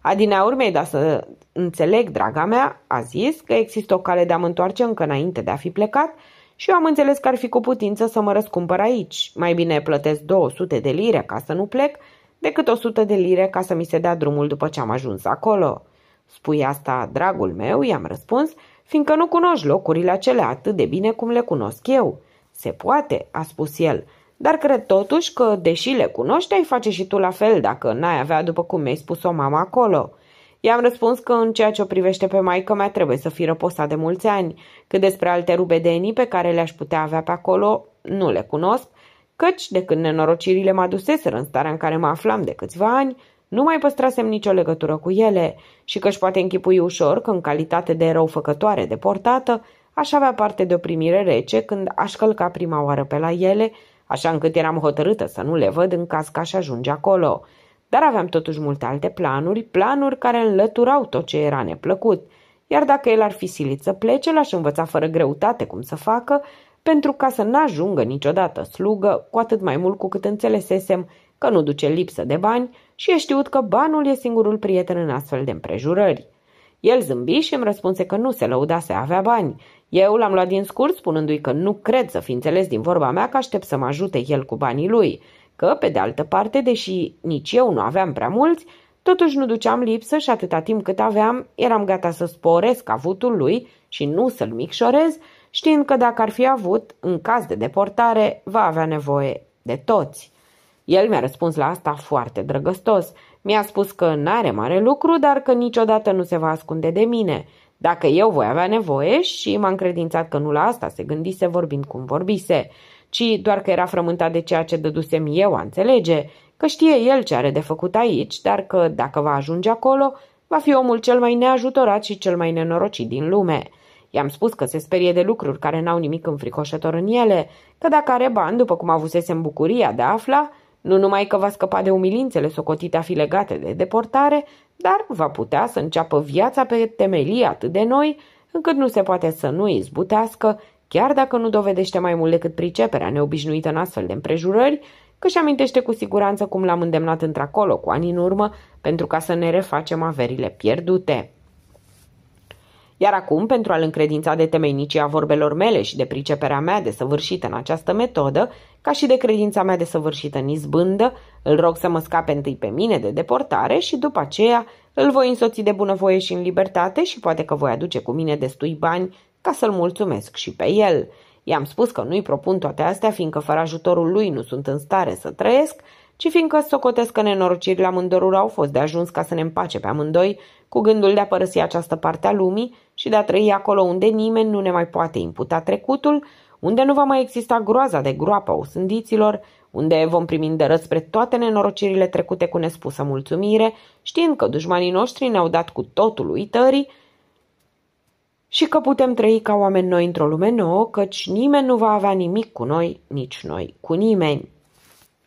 Adina urmei, dar să înțeleg, draga mea, a zis că există o cale de a mă întoarce încă înainte de a fi plecat și eu am înțeles că ar fi cu putință să mă răscumpăr aici. Mai bine plătesc 200 de lire ca să nu plec decât 100 de lire ca să mi se dea drumul după ce am ajuns acolo. Spui asta, dragul meu, i-am răspuns, fiindcă nu cunoști locurile acelea atât de bine cum le cunosc eu. Se poate, a spus el, dar cred totuși că, deși le cunoști, ai face și tu la fel dacă n-ai avea după cum mi-ai spus-o mama acolo. I-am răspuns că în ceea ce o privește pe maică mea trebuie să fi răposat de mulți ani, că despre alte rubedenii pe care le-aș putea avea pe acolo nu le cunosc, căci de când nenorocirile mă aduseseră în starea în care mă aflam de câțiva ani, nu mai păstrasem nicio legătură cu ele și că își poate închipui ușor că în calitate de răufăcătoare deportată aș avea parte de o primire rece când aș călca prima oară pe la ele, așa încât eram hotărâtă să nu le văd în caz că aș ajunge acolo. Dar aveam totuși multe alte planuri, planuri care înlăturau tot ce era neplăcut, iar dacă el ar fi silit să plece, l-aș învăța fără greutate cum să facă, pentru ca să n-ajungă niciodată slugă, cu atât mai mult cu cât înțelesesem că nu duce lipsă de bani și e știut că banul e singurul prieten în astfel de împrejurări. El zâmbi și îmi răspunse că nu se să avea bani. Eu l-am luat din scurt spunându-i că nu cred să fi înțeles din vorba mea că aștept să mă ajute el cu banii lui. Că, pe de altă parte, deși nici eu nu aveam prea mulți, totuși nu duceam lipsă și atâta timp cât aveam, eram gata să sporesc avutul lui și nu să-l micșorez, știind că dacă ar fi avut, în caz de deportare, va avea nevoie de toți. El mi-a răspuns la asta foarte drăgăstos mi-a spus că n-are mare lucru, dar că niciodată nu se va ascunde de mine. Dacă eu voi avea nevoie și m-a încredințat că nu la asta se gândise vorbind cum vorbise, ci doar că era frământat de ceea ce dădusem eu a înțelege, că știe el ce are de făcut aici, dar că, dacă va ajunge acolo, va fi omul cel mai neajutorat și cel mai nenorocit din lume. I-am spus că se sperie de lucruri care n-au nimic înfricoșător în ele, că dacă are bani, după cum avusesem bucuria de a afla, nu numai că va scăpa de umilințele socotite a fi legate de deportare, dar va putea să înceapă viața pe temelii atât de noi, încât nu se poate să nu zbutească, chiar dacă nu dovedește mai mult decât priceperea neobișnuită în astfel de împrejurări, că își amintește cu siguranță cum l-am îndemnat într-acolo cu ani în urmă pentru ca să ne refacem averile pierdute. Iar acum, pentru a-l încredința de temeinicia a vorbelor mele și de priceperea mea săvârșită în această metodă, ca și de credința mea de săvârșită în izbândă, îl rog să mă scape întâi pe mine de deportare și după aceea îl voi însoți de bunăvoie și în libertate și poate că voi aduce cu mine destui bani ca să-l mulțumesc și pe el. I-am spus că nu-i propun toate astea, fiindcă fără ajutorul lui nu sunt în stare să trăiesc, ci fiindcă socotesc că nenorocirile amândorura au fost de ajuns ca să ne împace pe amândoi cu gândul de a părăsi această parte a lumii și de a trăi acolo unde nimeni nu ne mai poate imputa trecutul unde nu va mai exista groaza de groapa osândiților, unde vom primi îndărăți spre toate nenorocirile trecute cu nespusă mulțumire, știind că dușmanii noștri ne-au dat cu totul uitării și că putem trăi ca oameni noi într-o lume nouă, căci nimeni nu va avea nimic cu noi, nici noi cu nimeni.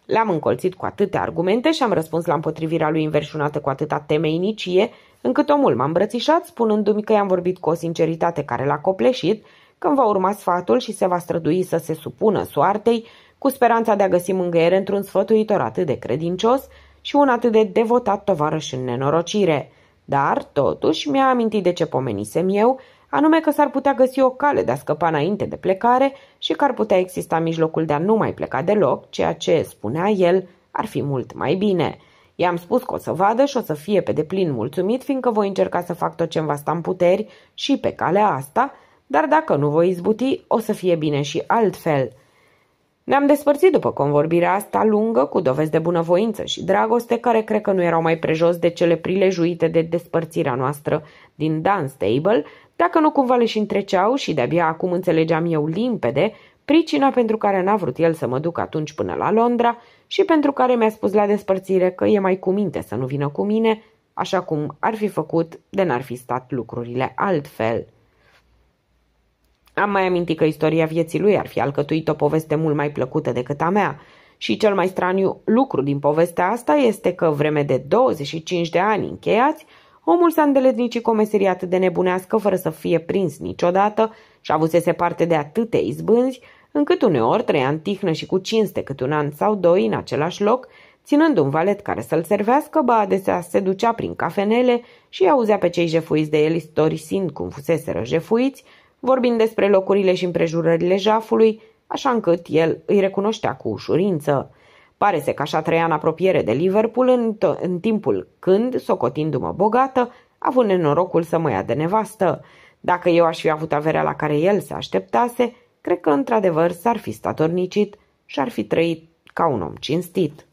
l am încolțit cu atâtea argumente și am răspuns la împotrivirea lui înverșunată cu atâta temeinicie, încât omul m-a îmbrățișat, spunându-mi că i-am vorbit cu o sinceritate care l-a copleșit când va urma sfatul și se va strădui să se supună soartei, cu speranța de a găsi mângâiere într-un sfătuitor atât de credincios și un atât de devotat tovarăș în nenorocire. Dar, totuși, mi-a amintit de ce pomenisem eu, anume că s-ar putea găsi o cale de a scăpa înainte de plecare și că ar putea exista mijlocul de a nu mai pleca deloc, ceea ce, spunea el, ar fi mult mai bine. I-am spus că o să vadă și o să fie pe deplin mulțumit, fiindcă voi încerca să fac tot ce-mi va sta în puteri și pe calea asta – dar dacă nu voi izbuti, o să fie bine și altfel. Ne-am despărțit după convorbirea asta lungă cu dovezi de bunăvoință și dragoste care cred că nu erau mai prejos de cele prilejuite de despărțirea noastră din Dunstable, dacă nu cumva le și întreceau și de-abia acum înțelegeam eu limpede pricina pentru care n-a vrut el să mă duc atunci până la Londra și pentru care mi-a spus la despărțire că e mai cu minte să nu vină cu mine, așa cum ar fi făcut de n-ar fi stat lucrurile altfel. Am mai amintit că istoria vieții lui ar fi alcătuit o poveste mult mai plăcută decât a mea și cel mai straniu lucru din povestea asta este că vreme de 25 de ani încheiați, omul s-a îndeletnicit cu o meserie atât de nebunească fără să fie prins niciodată și avusese parte de atâtea izbânzi, încât uneori trăia în tihnă și cu cinste cât un an sau doi în același loc, ținând un valet care să-l servească, ba adesea se ducea prin cafenele și auzea pe cei jefuiți de el istorisind cum fusese jefuiți, vorbind despre locurile și împrejurările jafului, așa încât el îi recunoștea cu ușurință. Pare să că așa trăia în apropiere de Liverpool în, t- în timpul când, socotindu-mă bogată, avut nenorocul să mă ia de nevastă. Dacă eu aș fi avut averea la care el se așteptase, cred că într-adevăr s-ar fi statornicit și ar fi trăit ca un om cinstit.